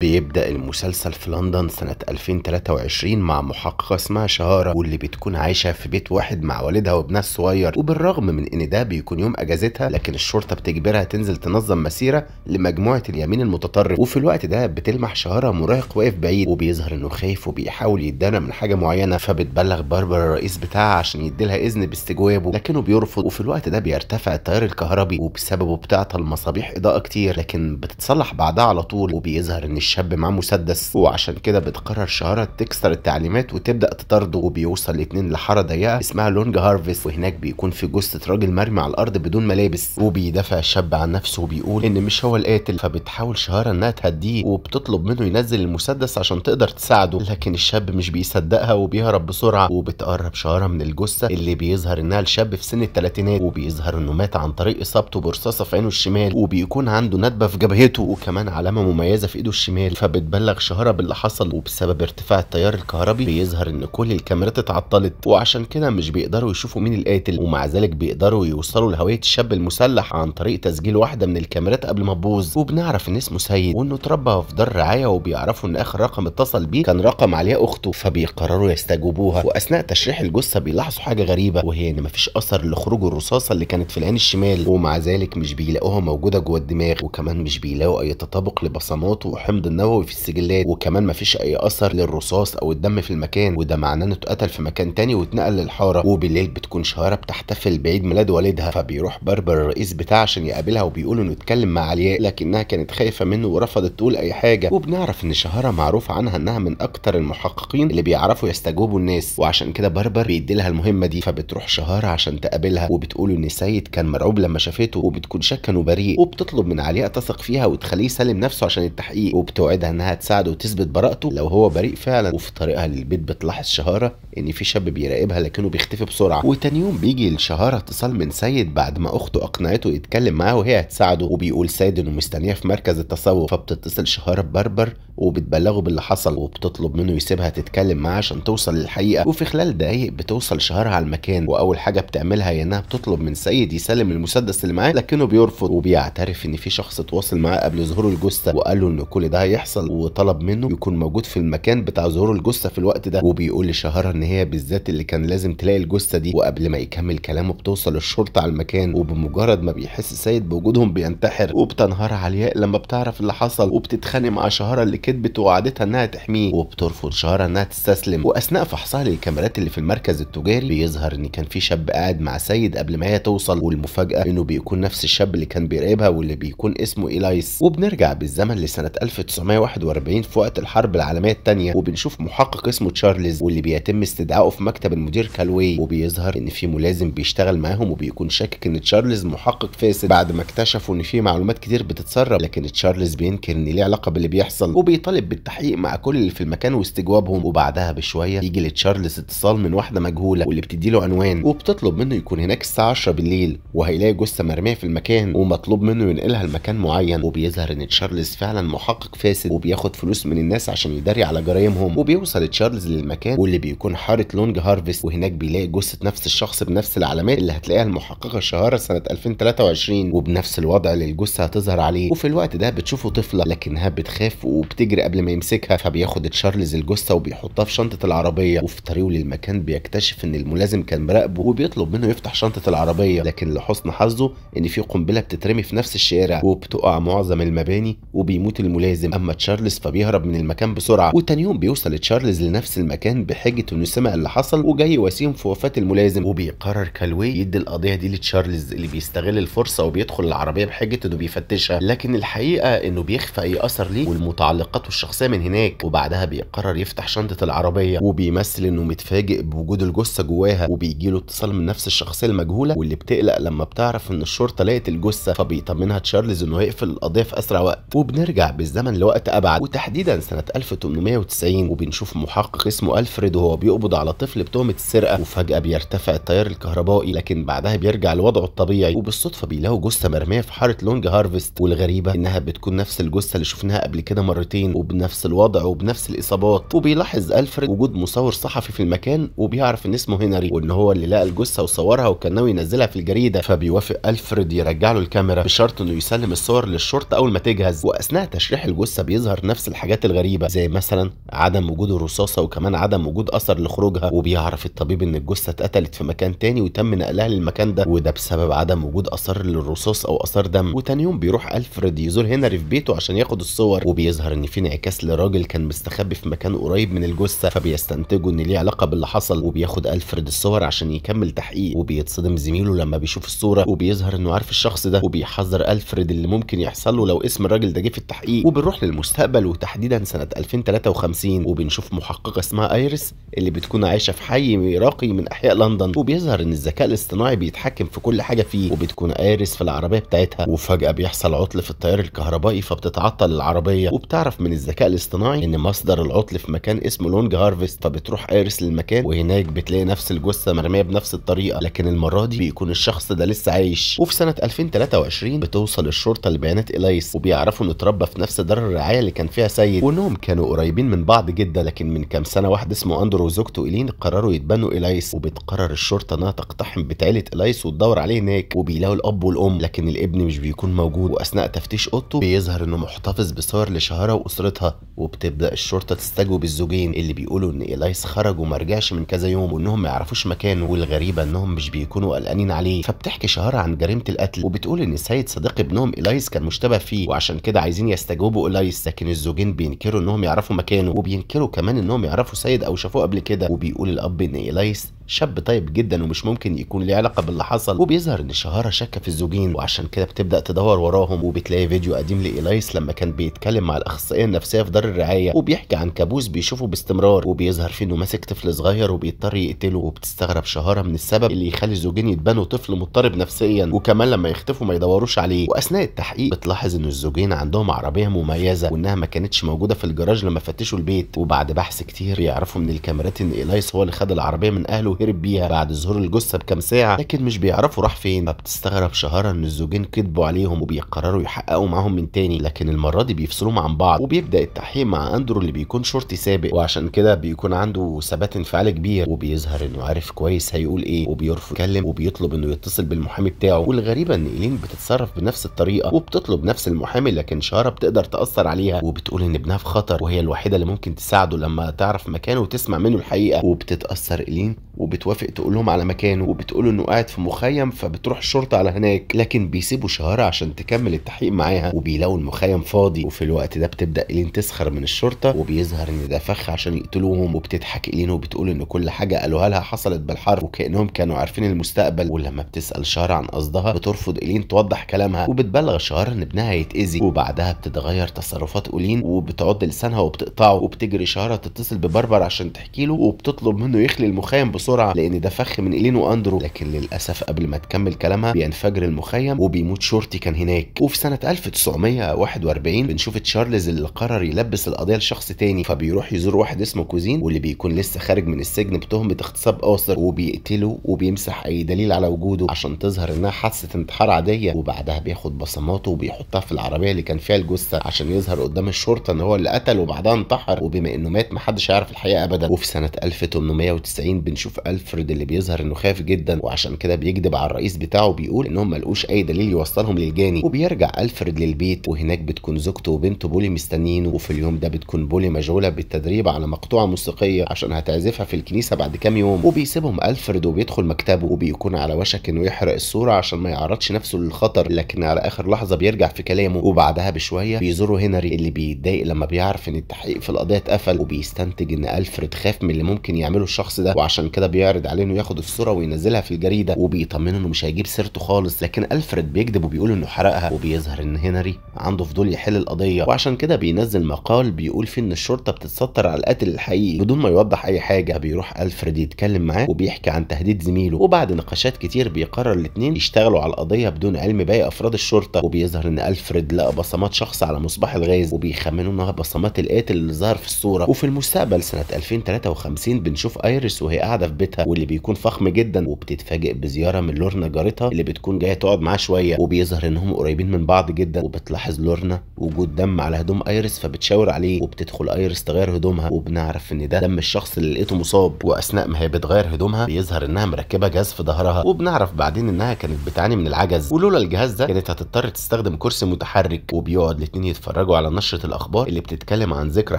بيبدأ المسلسل في لندن سنة 2023 مع محققة اسمها شهارة واللي بتكون عايشة في بيت واحد مع والدها وابنها الصغير وبالرغم من ان ده بيكون يوم اجازتها لكن الشرطة بتجبرها تنزل تنظم مسيرة لمجموعة اليمين المتطرف وفي الوقت ده بتلمح شهارة مراهق واقف بعيد وبيظهر انه خايف وبيحاول يدانا من حاجة معينة فبتبلغ باربرا الرئيس بتاعها عشان يديلها اذن باستجوابه لكنه بيرفض وفي الوقت ده بيرتفع التيار الكهربي وبسببه بتعطل مصابيح اضاءة كتير لكن بتتصلح بعدها على طول وبيظهر ان الشاب معاه مسدس وعشان كده بتقرر شهرة تكسر التعليمات وتبدا تطارده وبيوصل الاثنين لحاره ضيقه اسمها لونج هارفست وهناك بيكون في جثه راجل مرمي على الارض بدون ملابس وبيدافع الشاب عن نفسه وبيقول ان مش هو القاتل فبتحاول شهرة انها تهديه وبتطلب منه ينزل المسدس عشان تقدر تساعده لكن الشاب مش بيصدقها وبيهرب بسرعه وبتقرب شهرة من الجثه اللي بيظهر انها الشاب في سن الثلاثينات وبيظهر انه مات عن طريق اصابته برصاصه في عينه الشمال وبيكون عنده ندبه في جبهته وكمان علامه مميزه في ايده الشمال الشمال فبتبلغ شهرة باللي حصل وبسبب ارتفاع التيار الكهربي بيظهر ان كل الكاميرات اتعطلت وعشان كده مش بيقدروا يشوفوا مين القاتل ومع ذلك بيقدروا يوصلوا لهوية الشاب المسلح عن طريق تسجيل واحدة من الكاميرات قبل ما تبوظ وبنعرف ان اسمه سيد وانه اتربى في دار رعاية وبيعرفوا ان اخر رقم اتصل بيه كان رقم عليه اخته فبيقرروا يستجوبوها واثناء تشريح الجثة بيلاحظوا حاجة غريبة وهي ان مفيش اثر لخروج الرصاصة اللي كانت في العين الشمال ومع ذلك مش بيلاقوها موجودة جوه الدماغ وكمان مش بيلاقوا اي تطابق لبصماته وحمض النووي في السجلات وكمان مفيش اي اثر للرصاص او الدم في المكان وده معناه انه اتقتل في مكان تاني واتنقل للحاره وبالليل بتكون شهاره بتحتفل بعيد ميلاد والدها فبيروح بربر الرئيس بتاعها عشان يقابلها وبيقول انه اتكلم مع علياء لكنها كانت خايفه منه ورفضت تقول اي حاجه وبنعرف ان شهاره معروف عنها انها من اكتر المحققين اللي بيعرفوا يستجوبوا الناس وعشان كده بربر بيدي لها المهمه دي فبتروح شهاره عشان تقابلها وبتقول ان سيد كان مرعوب لما شافته وبتكون شاكه انه بريء وبتطلب من علياء تثق فيها وتخليه يسلم نفسه عشان التحقيق وبت توعدها انها تساعده وتثبت براءته لو هو بريء فعلا وفي طريقها للبيت بتلاحظ شهاره ان في شاب بيراقبها لكنه بيختفي بسرعه وتاني يوم بيجي لشهاره اتصال من سيد بعد ما اخته اقنعته يتكلم معاها وهي هتساعده وبيقول سيد انه مستنياه في مركز التصوف فبتتصل شهاره ببربر وبتبلغه باللي حصل وبتطلب منه يسيبها تتكلم معاه عشان توصل للحقيقه وفي خلال دقايق بتوصل شهاره على المكان واول حاجه بتعملها هي انها بتطلب من سيد يسلم المسدس اللي معاه لكنه بيرفض وبيعترف ان في شخص تواصل معاه قبل ظهوره الجثه وقال له ان كل ده هيحصل وطلب منه يكون موجود في المكان بتاع ظهور الجثه في الوقت ده وبيقول لشهرها ان هي بالذات اللي كان لازم تلاقي الجثه دي وقبل ما يكمل كلامه بتوصل الشرطه على المكان وبمجرد ما بيحس سيد بوجودهم بينتحر وبتنهار علياء لما بتعرف اللي حصل وبتتخانق مع شهرها اللي كدبت ووعدتها انها تحميه وبترفض شهرها انها تستسلم واثناء فحصها للكاميرات اللي في المركز التجاري بيظهر ان كان في شاب قاعد مع سيد قبل ما هي توصل والمفاجاه انه بيكون نفس الشاب اللي كان بيراقبها واللي بيكون اسمه ايلايس وبنرجع بالزمن لسنه 1900 1941 في وقت الحرب العالمية الثانية وبنشوف محقق اسمه تشارلز واللي بيتم استدعائه في مكتب المدير كالوي وبيظهر ان في ملازم بيشتغل معاهم وبيكون شاكك ان تشارلز محقق فاسد بعد ما اكتشفوا ان في معلومات كتير بتتسرب لكن تشارلز بينكر ان ليه علاقة باللي بيحصل وبيطالب بالتحقيق مع كل اللي في المكان واستجوابهم وبعدها بشوية يجي لتشارلز اتصال من واحدة مجهولة واللي بتدي له عنوان وبتطلب منه يكون هناك الساعة 10 بالليل وهيلاقي جثة مرمية في المكان ومطلوب منه ينقلها لمكان معين وبيظهر ان تشارلز فعلا محقق فاسد فاسد وبياخد فلوس من الناس عشان يداري على جرايمهم وبيوصل تشارلز للمكان واللي بيكون حاره لونج هارفست وهناك بيلاقي جثه نفس الشخص بنفس العلامات اللي هتلاقيها المحققه الشهاره سنه 2023 وبنفس الوضع اللي الجثه هتظهر عليه وفي الوقت ده بتشوفه طفله لكنها بتخاف وبتجري قبل ما يمسكها فبياخد تشارلز الجثه وبيحطها في شنطه العربيه وفي طريقه للمكان بيكتشف ان الملازم كان مراقبه وبيطلب منه يفتح شنطه العربيه لكن لحسن حظه ان في قنبله بتترمي في نفس الشارع وبتقع معظم المباني وبيموت الملازم اما تشارلز فبيهرب من المكان بسرعه وتاني يوم بيوصل تشارلز لنفس المكان بحجه انه سمع اللي حصل وجاي يواسيهم في وفاه الملازم وبيقرر كالوي يدي القضيه دي لتشارلز اللي بيستغل الفرصه وبيدخل العربيه بحجه انه بيفتشها لكن الحقيقه انه بيخفى اي اثر ليه والمتعلقات الشخصيه من هناك وبعدها بيقرر يفتح شنطه العربيه وبيمثل انه متفاجئ بوجود الجثه جواها وبيجي له اتصال من نفس الشخصيه المجهوله واللي بتقلق لما بتعرف ان الشرطه لقت الجثه فبيطمنها تشارلز انه يقفل القضيه في اسرع وقت وبنرجع بالزمن لوقت أبعد وتحديدا سنة 1890 وبنشوف محقق اسمه ألفريد وهو بيقبض على طفل بتهمة السرقة وفجأة بيرتفع التيار الكهربائي لكن بعدها بيرجع لوضعه الطبيعي وبالصدفة بيلاقوا جثة مرمية في حارة لونج هارفست والغريبة إنها بتكون نفس الجثة اللي شفناها قبل كده مرتين وبنفس الوضع وبنفس الإصابات وبيلاحظ ألفريد وجود مصور صحفي في المكان وبيعرف إن اسمه هنري وإن هو اللي لقى الجثة وصورها وكان ناوي ينزلها في الجريدة فبيوافق ألفريد يرجع له الكاميرا بشرط إنه يسلم الصور للشرطة أول ما تجهز وأثناء تشريح الجثة الجثه بيظهر نفس الحاجات الغريبه زي مثلا عدم وجود الرصاصه وكمان عدم وجود اثر لخروجها وبيعرف الطبيب ان الجثه اتقتلت في مكان تاني وتم نقلها للمكان ده وده بسبب عدم وجود اثر للرصاص او اثار دم وتاني يوم بيروح الفريد يزور هنري في بيته عشان ياخد الصور وبيظهر ان في انعكاس لراجل كان مستخبي في مكان قريب من الجثه فبيستنتجوا ان ليه علاقه باللي حصل وبياخد الفريد الصور عشان يكمل تحقيق وبيتصدم زميله لما بيشوف الصوره وبيظهر انه عارف الشخص ده وبيحذر الفريد اللي ممكن يحصل له لو اسم الراجل ده جه في التحقيق وبنروح بنروح للمستقبل وتحديدا سنة 2053 وبنشوف محققة اسمها ايريس اللي بتكون عايشة في حي راقي من احياء لندن وبيظهر ان الذكاء الاصطناعي بيتحكم في كل حاجة فيه وبتكون ايريس في العربية بتاعتها وفجأة بيحصل عطل في التيار الكهربائي فبتتعطل العربية وبتعرف من الذكاء الاصطناعي ان مصدر العطل في مكان اسمه لونج هارفست فبتروح ايريس للمكان وهناك بتلاقي نفس الجثة مرمية بنفس الطريقة لكن المرة دي بيكون الشخص ده لسه عايش وفي سنة 2023 بتوصل الشرطة لبيانات اليس وبيعرفوا انه اتربى في نفس دار الرعايه اللي كان فيها سيد وانهم كانوا قريبين من بعض جدا لكن من كام سنه واحد اسمه اندرو وزوجته ايلين قرروا يتبنوا الايس وبتقرر الشرطه انها تقتحم بتعيله الايس وتدور عليه هناك وبيلاقوا الاب والام لكن الابن مش بيكون موجود واثناء تفتيش اوضته بيظهر انه محتفظ بصور لشهره واسرتها وبتبدا الشرطه تستجوب الزوجين اللي بيقولوا ان الايس خرج وما رجعش من كذا يوم وانهم ما يعرفوش مكانه والغريبه انهم مش بيكونوا قلقانين عليه فبتحكي شهره عن جريمه القتل وبتقول ان سيد صديق ابنهم الايس كان مشتبه فيه وعشان كده عايزين يستجوبوا لا يستكن الزوجين بينكروا انهم يعرفوا مكانه وبينكروا كمان انهم يعرفوا سيد او شافوه قبل كده وبيقول الاب ان إيلايس شاب طيب جدا ومش ممكن يكون ليه علاقه باللي حصل وبيظهر ان شهاره شاكه في الزوجين وعشان كده بتبدا تدور وراهم وبتلاقي فيديو قديم لايلايس لما كان بيتكلم مع الاخصائيه النفسيه في دار الرعايه وبيحكي عن كابوس بيشوفه باستمرار وبيظهر فيه انه ماسك طفل صغير وبيضطر يقتله وبتستغرب شهاره من السبب اللي يخلي الزوجين يتبنوا طفل مضطرب نفسيا وكمان لما يختفوا ما يدوروش عليه واثناء التحقيق بتلاحظ ان الزوجين عندهم عربيه مميزه وانها ما كانتش موجوده في الجراج لما فتشوا البيت وبعد بحث كتير يعرفوا من الكاميرات ان ايلايس هو اللي خد العربيه من اهله وهرب بيها بعد ظهور الجثه بكام ساعه لكن مش بيعرفوا راح فين فبتستغرب شهاره ان الزوجين كذبوا عليهم وبيقرروا يحققوا معاهم من تاني لكن المره دي بيفصلوهم عن بعض وبيبدا التحقيق مع اندرو اللي بيكون شرطي سابق وعشان كده بيكون عنده ثبات انفعالي كبير وبيظهر انه عارف كويس هيقول ايه وبيرفض يتكلم وبيطلب انه يتصل بالمحامي بتاعه والغريبه ان ايلين بتتصرف بنفس الطريقه وبتطلب نفس المحامي لكن شهرة بتقدر تاثر عليها وبتقول ان ابنها في خطر وهي الوحيده اللي ممكن تساعده لما تعرف مكانه وتسمع منه الحقيقه وبتتاثر ايلين وبتوافق تقولهم على مكانه وبتقول انه قاعد في مخيم فبتروح الشرطه على هناك لكن بيسيبوا شهاره عشان تكمل التحقيق معاها وبيلاقوا المخيم فاضي وفي الوقت ده بتبدا الين تسخر من الشرطه وبيظهر ان ده فخ عشان يقتلوهم وبتضحك الين وبتقول ان كل حاجه قالوها لها حصلت بالحرب وكانهم كانوا عارفين المستقبل ولما بتسال شهاره عن قصدها بترفض الين توضح كلامها وبتبلغ شهاره ان ابنها هيتاذي وبعدها بتتغير تصرفات الين وبتعض لسانها وبتقطعه وبتجري شهاره تتصل ببربر عشان تحكي له وبتطلب منه يخلي المخيم بس بسرعه لان ده فخ من الين واندرو لكن للاسف قبل ما تكمل كلامها بينفجر المخيم وبيموت شورتي كان هناك وفي سنه 1941 بنشوف تشارلز اللي قرر يلبس القضيه لشخص تاني فبيروح يزور واحد اسمه كوزين واللي بيكون لسه خارج من السجن بتهمه اغتصاب قاصر وبيقتله وبيمسح اي دليل على وجوده عشان تظهر انها حادثه انتحار عاديه وبعدها بياخد بصماته وبيحطها في العربيه اللي كان فيها الجثه عشان يظهر قدام الشرطه ان هو اللي قتل وبعدها انتحر وبما انه مات محدش هيعرف الحقيقه ابدا وفي سنه 1890 بنشوف الفريد اللي بيظهر انه خايف جدا وعشان كده بيكذب على الرئيس بتاعه بيقول انهم ملقوش اي دليل يوصلهم للجاني وبيرجع الفريد للبيت وهناك بتكون زوجته وبنته بولي مستنيينه وفي اليوم ده بتكون بولي مشغوله بالتدريب على مقطوعه موسيقيه عشان هتعزفها في الكنيسه بعد كام يوم وبيسيبهم الفريد وبيدخل مكتبه وبيكون على وشك انه يحرق الصوره عشان ما يعرضش نفسه للخطر لكن على اخر لحظه بيرجع في كلامه وبعدها بشويه بيزوروا هنري اللي بيتضايق لما بيعرف ان التحقيق في القضيه اتقفل وبيستنتج ان الفريد خاف من اللي ممكن يعمله الشخص ده وعشان كده ده بيعرض عليه انه ياخد الصوره وينزلها في الجريده وبيطمنه انه مش هيجيب سيرته خالص لكن الفريد بيكذب وبيقول انه حرقها وبيظهر ان هنري عنده فضول يحل القضيه وعشان كده بينزل مقال بيقول فيه ان الشرطه بتتستر على القاتل الحقيقي بدون ما يوضح اي حاجه بيروح الفريد يتكلم معاه وبيحكي عن تهديد زميله وبعد نقاشات كتير بيقرر الاثنين يشتغلوا على القضيه بدون علم باقي افراد الشرطه وبيظهر ان الفريد لقى بصمات شخص على مصباح الغاز وبيخمنوا انها بصمات القاتل اللي ظهر في الصوره وفي المستقبل سنه 2053 بنشوف ايريس وهي قاعده في بيتها واللي بيكون فخم جدا وبتتفاجئ بزياره من لورنا جارتها اللي بتكون جايه تقعد معاه شويه وبيظهر انهم قريبين من بعض جدا وبتلاحظ لورنا وجود دم على هدوم ايرس فبتشاور عليه وبتدخل ايرس تغير هدومها وبنعرف ان ده دم الشخص اللي لقيته مصاب واثناء ما هي بتغير هدومها بيظهر انها مركبه جهاز في ظهرها وبنعرف بعدين انها كانت بتعاني من العجز ولولا الجهاز ده كانت هتضطر تستخدم كرسي متحرك وبيقعد الاثنين يتفرجوا على نشره الاخبار اللي بتتكلم عن ذكرى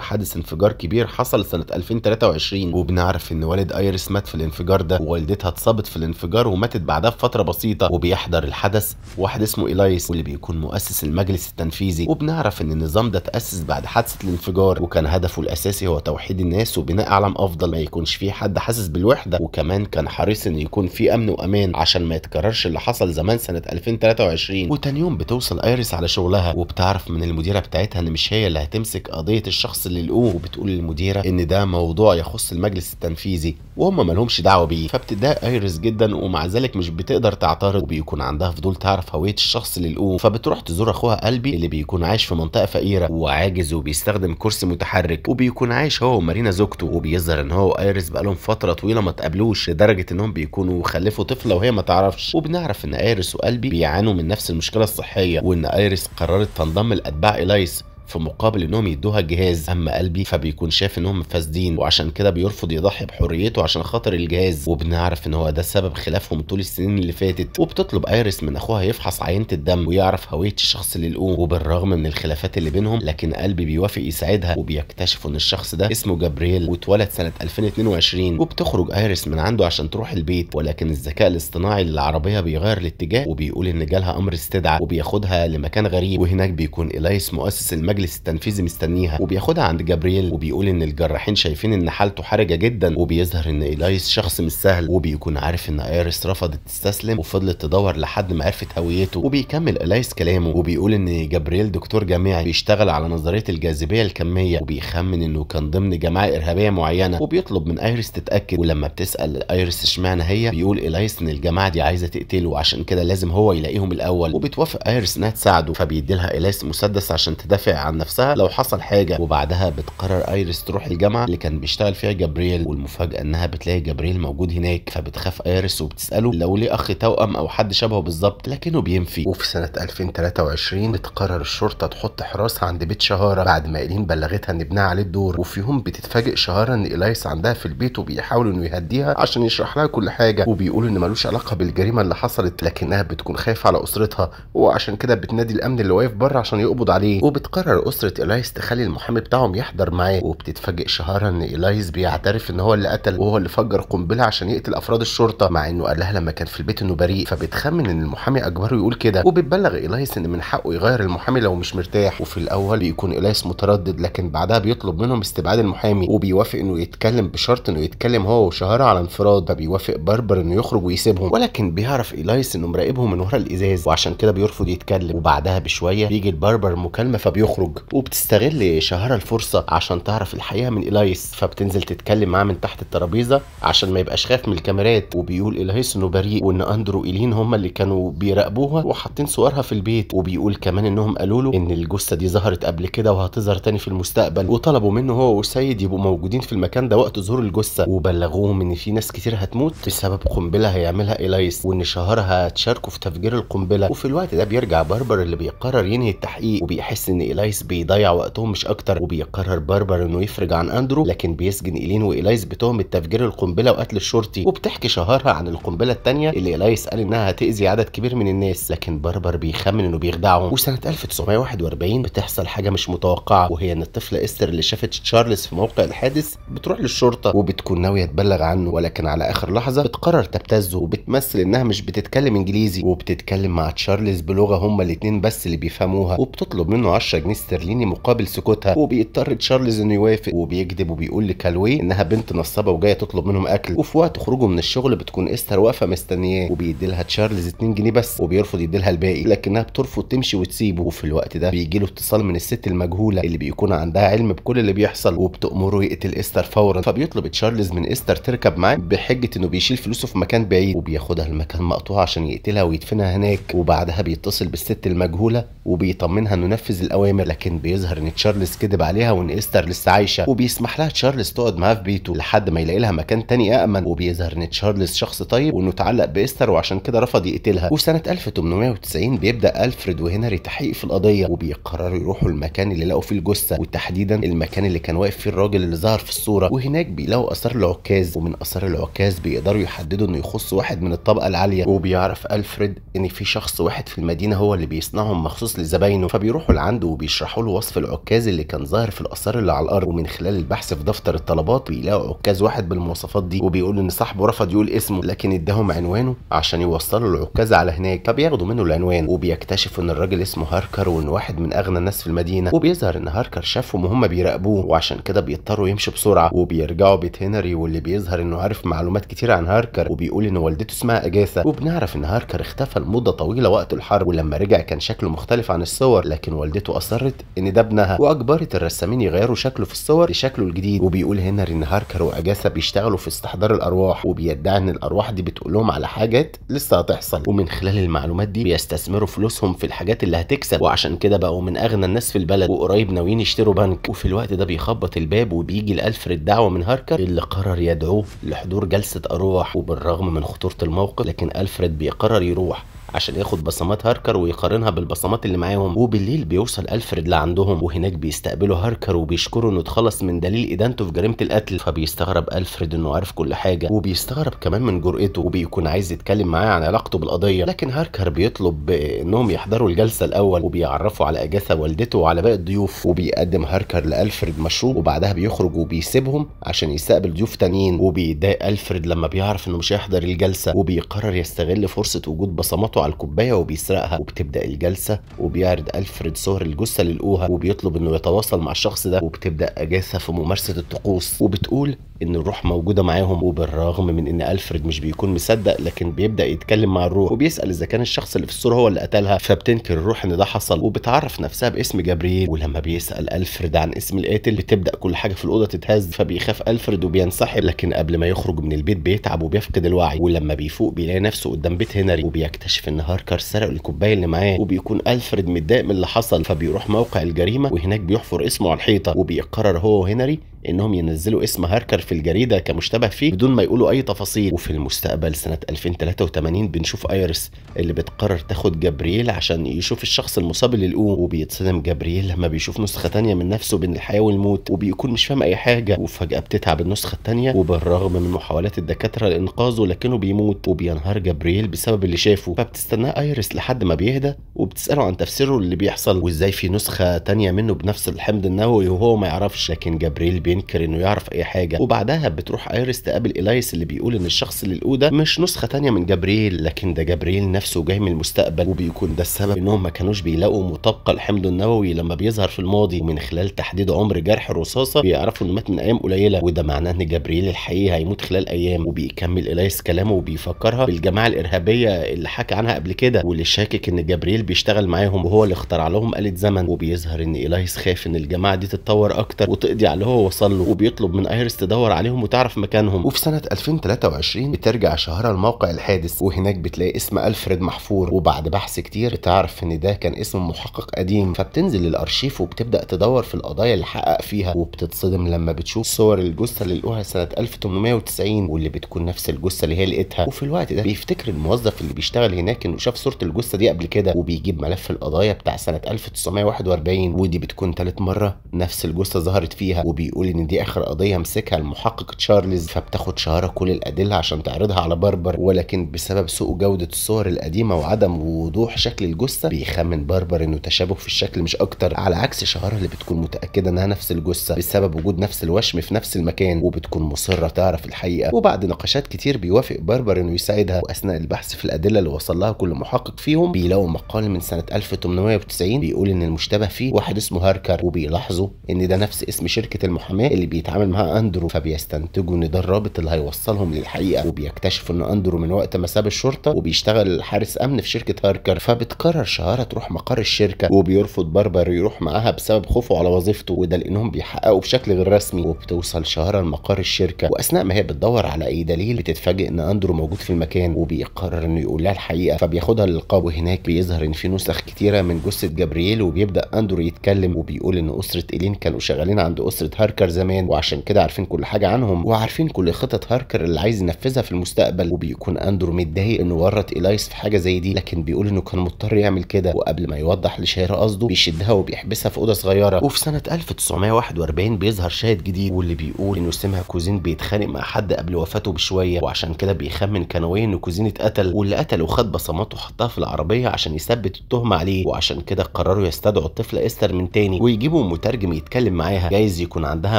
حادث انفجار كبير حصل سنه 2023 وبنعرف ان والد ايرس مات في الانفجار ده ووالدتها اتصابت في الانفجار وماتت بعدها بفتره بسيطه وبيحضر الحدث واحد اسمه ايلايس واللي بيكون مؤسس المجلس التنفيذي وبنعرف ان النظام ده تاسس بعد حادثه الانفجار وكان هدفه الاساسي هو توحيد الناس وبناء عالم افضل ما يكونش فيه حد حاسس بالوحده وكمان كان حريص ان يكون في امن وامان عشان ما يتكررش اللي حصل زمان سنه 2023 وتاني يوم بتوصل ايريس على شغلها وبتعرف من المديره بتاعتها ان مش هي اللي هتمسك قضيه الشخص اللي لقوه وبتقول للمديره ان ده موضوع يخص المجلس التنفيذي وهم مالهمش دعوه بيه فبتضايق ايريس جدا ومع ذلك مش بتقدر تعترض وبيكون عندها فضول تعرف هويه الشخص اللي لقوه فبتروح تزور اخوها قلبي اللي بيكون عايش في منطقه فقيره وعاجز وبيستخدم كرسي متحرك وبيكون عايش هو ومارينا زوجته وبيظهر ان هو وايريس بقالهم فتره طويله ما تقابلوش لدرجه انهم بيكونوا خلفوا طفله وهي ما تعرفش وبنعرف ان ايريس وقلبي بيعانوا من نفس المشكله الصحيه وان ايريس قررت تنضم لاتباع ايلايس في مقابل انهم يدوها الجهاز اما قلبي فبيكون شايف انهم فاسدين وعشان كده بيرفض يضحي بحريته عشان خاطر الجهاز وبنعرف ان هو ده سبب خلافهم طول السنين اللي فاتت وبتطلب ايريس من اخوها يفحص عينه الدم ويعرف هويه الشخص اللي لقوه وبالرغم من الخلافات اللي بينهم لكن قلبي بيوافق يساعدها وبيكتشفوا ان الشخص ده اسمه جبريل واتولد سنه 2022 وبتخرج ايريس من عنده عشان تروح البيت ولكن الذكاء الاصطناعي للعربيه بيغير الاتجاه وبيقول ان جالها امر استدعاء وبياخدها لمكان غريب وهناك بيكون الايس مؤسس المجد المجلس التنفيذي مستنيها وبياخدها عند جابرييل وبيقول ان الجراحين شايفين ان حالته حرجه جدا وبيظهر ان ايلايس شخص مش سهل وبيكون عارف ان ايريس رفضت تستسلم وفضلت تدور لحد ما عرفت هويته وبيكمل ايلايس كلامه وبيقول ان جابرييل دكتور جامعي بيشتغل على نظريه الجاذبيه الكميه وبيخمن انه كان ضمن جماعه ارهابيه معينه وبيطلب من ايريس تتاكد ولما بتسال ايريس اشمعنى هي بيقول ايلايس ان الجماعه دي عايزه تقتله عشان كده لازم هو يلاقيهم الاول وبتوافق ايريس انها تساعده فبيدي لها ايلايس مسدس عشان تدافع عن نفسها لو حصل حاجه وبعدها بتقرر ايريس تروح الجامعه اللي كان بيشتغل فيها جبريل والمفاجاه انها بتلاقي جبريل موجود هناك فبتخاف ايريس وبتساله لو ليه اخ توأم او حد شبهه بالظبط لكنه بينفي وفي سنه 2023 بتقرر الشرطه تحط حراسه عند بيت شهاره بعد ما ايلين بلغتها ان ابنها عليه الدور وفي يوم بتتفاجئ شهاره ان ايلايس عندها في البيت وبيحاول انه يهديها عشان يشرح لها كل حاجه وبيقول ان ملوش علاقه بالجريمه اللي حصلت لكنها بتكون خايفه على اسرتها وعشان كده بتنادي الامن اللي واقف بره عشان يقبض عليه وبتقرر قرر أسرة إلايس تخلي المحامي بتاعهم يحضر معاه وبتتفاجئ شهارة إن إلايس بيعترف إن هو اللي قتل وهو اللي فجر قنبلة عشان يقتل أفراد الشرطة مع إنه قالها لما كان في البيت إنه بريء فبتخمن إن المحامي أجبره يقول كده وبتبلغ إلايس إن من حقه يغير المحامي لو مش مرتاح وفي الأول بيكون إلايس متردد لكن بعدها بيطلب منهم استبعاد المحامي وبيوافق إنه يتكلم بشرط إنه يتكلم هو وشهارة على انفراد فبيوافق بربر إنه يخرج ويسيبهم ولكن بيعرف إلايس إنه مراقبهم من ورا الإزاز وعشان كده بيرفض يتكلم وبعدها بشوية بيجي البربر مكالمة فبيخرج تخرج وبتستغل شهرة الفرصة عشان تعرف الحقيقة من إلايس فبتنزل تتكلم معاه من تحت الترابيزة عشان ما يبقاش خايف من الكاميرات وبيقول إلايس إنه بريء وإن أندرو إيلين هما اللي كانوا بيراقبوها وحاطين صورها في البيت وبيقول كمان إنهم قالوا له إن الجثة دي ظهرت قبل كده وهتظهر تاني في المستقبل وطلبوا منه هو وسيد يبقوا موجودين في المكان ده وقت ظهور الجثة وبلغوهم إن في ناس كتير هتموت بسبب قنبلة هيعملها إلايس وإن شهرها هتشاركوا في تفجير القنبلة وفي الوقت ده بيرجع بربر اللي بيقرر ينهي التحقيق وبيحس إن إلايس إلايس بيضيع وقته مش أكتر وبيقرر باربر إنه يفرج عن أندرو لكن بيسجن إيلين وإلايس بتهم تفجير القنبلة وقتل الشرطي وبتحكي شهرها عن القنبلة التانية اللي إلايس قال إنها هتأذي عدد كبير من الناس لكن باربر بيخمن إنه بيخدعهم وسنة 1941 بتحصل حاجة مش متوقعة وهي إن الطفلة إستر اللي شافت تشارلز في موقع الحادث بتروح للشرطة وبتكون ناوية تبلغ عنه ولكن على آخر لحظة بتقرر تبتزه وبتمثل إنها مش بتتكلم إنجليزي وبتتكلم مع تشارلز بلغة هما الاتنين بس اللي بيفهموها وبتطلب منه 10 جنيه استرليني مقابل سكوتها وبيضطر تشارلز انه يوافق وبيكذب وبيقول لكالوي انها بنت نصابه وجايه تطلب منهم اكل وفي وقت خروجه من الشغل بتكون استر واقفه مستنياه وبيدي لها تشارلز 2 جنيه بس وبيرفض يدي لها الباقي لكنها بترفض تمشي وتسيبه وفي الوقت ده بيجي له اتصال من الست المجهوله اللي بيكون عندها علم بكل اللي بيحصل وبتامره يقتل استر فورا فبيطلب تشارلز من استر تركب معاه بحجه انه بيشيل فلوسه في مكان بعيد وبياخدها لمكان مقطوع عشان يقتلها ويدفنها هناك وبعدها بيتصل بالست المجهوله وبيطمنها انه نفذ الاوامر لكن بيظهر ان تشارلز كذب عليها وان استر لسه عايشه وبيسمح لها تشارلز تقعد معاه في بيته لحد ما يلاقي لها مكان تاني امن وبيظهر ان تشارلز شخص طيب وانه اتعلق باستر وعشان كده رفض يقتلها وسنه 1890 بيبدا الفريد وهنري تحقيق في القضيه وبيقرروا يروحوا المكان اللي لقوا فيه الجثه وتحديدا المكان اللي كان واقف فيه الراجل اللي ظهر في الصوره وهناك بيلاقوا اثار العكاز ومن اثار العكاز بيقدروا يحددوا انه يخص واحد من الطبقه العاليه وبيعرف الفريد ان في شخص واحد في المدينه هو اللي بيصنعهم مخصوص لزباينه فبيروحوا لعنده وبيشوفوا بيشرحوا له وصف العكاز اللي كان ظاهر في الاثار اللي على الارض ومن خلال البحث في دفتر الطلبات بيلاقوا عكاز واحد بالمواصفات دي وبيقول ان صاحبه رفض يقول اسمه لكن اداهم عنوانه عشان يوصلوا العكاز على هناك فبياخدوا منه العنوان وبيكتشفوا ان الراجل اسمه هاركر وان واحد من اغنى الناس في المدينه وبيظهر ان هاركر شافهم وهم بيراقبوه وعشان كده بيضطروا يمشوا بسرعه وبيرجعوا بيت هنري واللي بيظهر انه عارف معلومات كتير عن هاركر وبيقول ان والدته اسمها اجاثا وبنعرف ان هاركر اختفى لمده طويله وقت الحرب ولما رجع كان شكله مختلف عن الصور لكن والدته اصرت وافتكرت ان ده ابنها واجبرت الرسامين يغيروا شكله في الصور لشكله الجديد وبيقول هنا ان هاركر واجاسا بيشتغلوا في استحضار الارواح وبيدعي ان الارواح دي بتقول لهم على حاجات لسه هتحصل ومن خلال المعلومات دي بيستثمروا فلوسهم في الحاجات اللي هتكسب وعشان كده بقوا من اغنى الناس في البلد وقريب ناويين يشتروا بنك وفي الوقت ده بيخبط الباب وبيجي لالفريد دعوه من هاركر اللي قرر يدعوه لحضور جلسه ارواح وبالرغم من خطوره الموقف لكن الفريد بيقرر يروح عشان ياخد بصمات هاركر ويقارنها بالبصمات اللي معاهم وبالليل بيوصل الفريد لعندهم وهناك بيستقبلوا هاركر وبيشكره انه اتخلص من دليل ادانته في جريمه القتل فبيستغرب الفريد انه عارف كل حاجه وبيستغرب كمان من جرأته وبيكون عايز يتكلم معاه عن علاقته بالقضيه لكن هاركر بيطلب انهم يحضروا الجلسه الاول وبيعرفوا على اجاثا والدته وعلى باقي الضيوف وبيقدم هاركر لالفريد مشروب وبعدها بيخرج وبيسيبهم عشان يستقبل ضيوف تانيين وبيضايق الفريد لما بيعرف انه مش هيحضر الجلسه وبيقرر يستغل فرصه وجود بصماته بيحطه على الكوبايه وبيسرقها وبتبدا الجلسه وبيعرض الفريد صهر الجثه للاوها وبيطلب انه يتواصل مع الشخص ده وبتبدا اجاثه في ممارسه الطقوس وبتقول ان الروح موجوده معاهم وبالرغم من ان الفريد مش بيكون مصدق لكن بيبدا يتكلم مع الروح وبيسال اذا كان الشخص اللي في الصوره هو اللي قتلها فبتنكر الروح ان ده حصل وبتعرف نفسها باسم جبريل ولما بيسال الفريد عن اسم القاتل بتبدا كل حاجه في الاوضه تتهز فبيخاف الفريد وبينسحب لكن قبل ما يخرج من البيت بيتعب وبيفقد الوعي ولما بيفوق بيلاقي نفسه قدام بيت هنري وبيكتشف ان هاركر سرق الكوبايه اللي معاه وبيكون الفريد متضايق من اللي حصل فبيروح موقع الجريمه وهناك بيحفر اسمه على الحيطه وبيقرر هو وهنري انهم ينزلوا اسم هاركر في الجريده كمشتبه فيه بدون ما يقولوا اي تفاصيل وفي المستقبل سنه 2083 بنشوف ايرس اللي بتقرر تاخد جبريل عشان يشوف الشخص المصاب اللي لقوه وبيتصدم جبريل لما بيشوف نسخه تانية من نفسه بين الحياه والموت وبيكون مش فاهم اي حاجه وفجاه بتتعب النسخه الثانيه وبالرغم من محاولات الدكاتره لانقاذه لكنه بيموت وبينهار جبريل بسبب اللي شافه فبتستناه ايرس لحد ما بيهدى وبتساله عن تفسيره اللي بيحصل وازاي في نسخه تانية منه بنفس الحمض النووي وهو ما يعرفش لكن جبريل بين بينكر انه يعرف اي حاجه وبعدها بتروح ايريس تقابل ايلايس اللي بيقول ان الشخص اللي لقوه ده مش نسخه تانية من جبريل لكن ده جبريل نفسه جاي من المستقبل وبيكون ده السبب انهم ما كانوش بيلاقوا مطابقه لحمض النووي لما بيظهر في الماضي ومن خلال تحديد عمر جرح الرصاصه بيعرفوا انه مات من ايام قليله وده معناه ان جبريل الحقيقي هيموت خلال ايام وبيكمل ايلايس كلامه وبيفكرها بالجماعه الارهابيه اللي حكى عنها قبل كده واللي شاكك ان جبريل بيشتغل معاهم وهو اللي اخترع لهم آلة زمن وبيظهر ان ايلايس خاف ان الجماعه دي تتطور اكتر وتقضي على هو بيوصل له وبيطلب من ايرس تدور عليهم وتعرف مكانهم وفي سنه 2023 بترجع شهرة لموقع الحادث وهناك بتلاقي اسم الفريد محفور وبعد بحث كتير بتعرف ان ده كان اسم محقق قديم فبتنزل للارشيف وبتبدا تدور في القضايا اللي حقق فيها وبتتصدم لما بتشوف صور الجثه اللي لقوها سنه 1890 واللي بتكون نفس الجثه اللي هي لقيتها وفي الوقت ده بيفتكر الموظف اللي بيشتغل هناك انه شاف صوره الجثه دي قبل كده وبيجيب ملف القضايا بتاع سنه 1941 ودي بتكون ثالث مره نفس الجثه ظهرت فيها وبيقول ان دي اخر قضيه مسكها المحقق تشارلز فبتاخد شهاره كل الادله عشان تعرضها على باربر ولكن بسبب سوء جوده الصور القديمه وعدم وضوح شكل الجثه بيخمن باربر انه تشابه في الشكل مش اكتر على عكس شهاره اللي بتكون متاكده انها نفس الجثه بسبب وجود نفس الوشم في نفس المكان وبتكون مصره تعرف الحقيقه وبعد نقاشات كتير بيوافق باربر انه يساعدها واثناء البحث في الادله اللي وصل لها كل محقق فيهم بيلاقوا مقال من سنه 1890 بيقول ان المشتبه فيه واحد اسمه هاركر وبيلاحظوا ان ده نفس اسم شركه الوهمية اللي بيتعامل معاها أندرو فبيستنتجوا إن ده الرابط اللي هيوصلهم للحقيقة وبيكتشفوا إن أندرو من وقت ما ساب الشرطة وبيشتغل حارس أمن في شركة هاركر فبتقرر شهارة تروح مقر الشركة وبيرفض بربر يروح معاها بسبب خوفه على وظيفته وده لأنهم بيحققوا بشكل غير رسمي وبتوصل شهارة لمقر الشركة وأثناء ما هي بتدور على أي دليل بتتفاجئ إن أندرو موجود في المكان وبيقرر إنه يقول لها الحقيقة فبياخدها للقاب وهناك بيظهر إن في نسخ كتيرة من جثة جبريل وبيبدأ أندرو يتكلم وبيقول إن أسرة الين كانوا شغالين عند أسرة هاركر هاركر زمان وعشان كده عارفين كل حاجه عنهم وعارفين كل خطط هاركر اللي عايز ينفذها في المستقبل وبيكون اندرو متضايق انه ورط ايلايس في حاجه زي دي لكن بيقول انه كان مضطر يعمل كده وقبل ما يوضح لشهير قصده بيشدها وبيحبسها في اوضه صغيره وفي سنه 1941 بيظهر شاهد جديد واللي بيقول انه سمع كوزين بيتخانق مع حد قبل وفاته بشويه وعشان كده بيخمن كانوي ان كوزين اتقتل واللي قتله خد بصماته وحطها في العربيه عشان يثبت التهمه عليه وعشان كده قرروا يستدعوا الطفله استر من تاني ويجيبوا مترجم يتكلم معاها جايز يكون عندها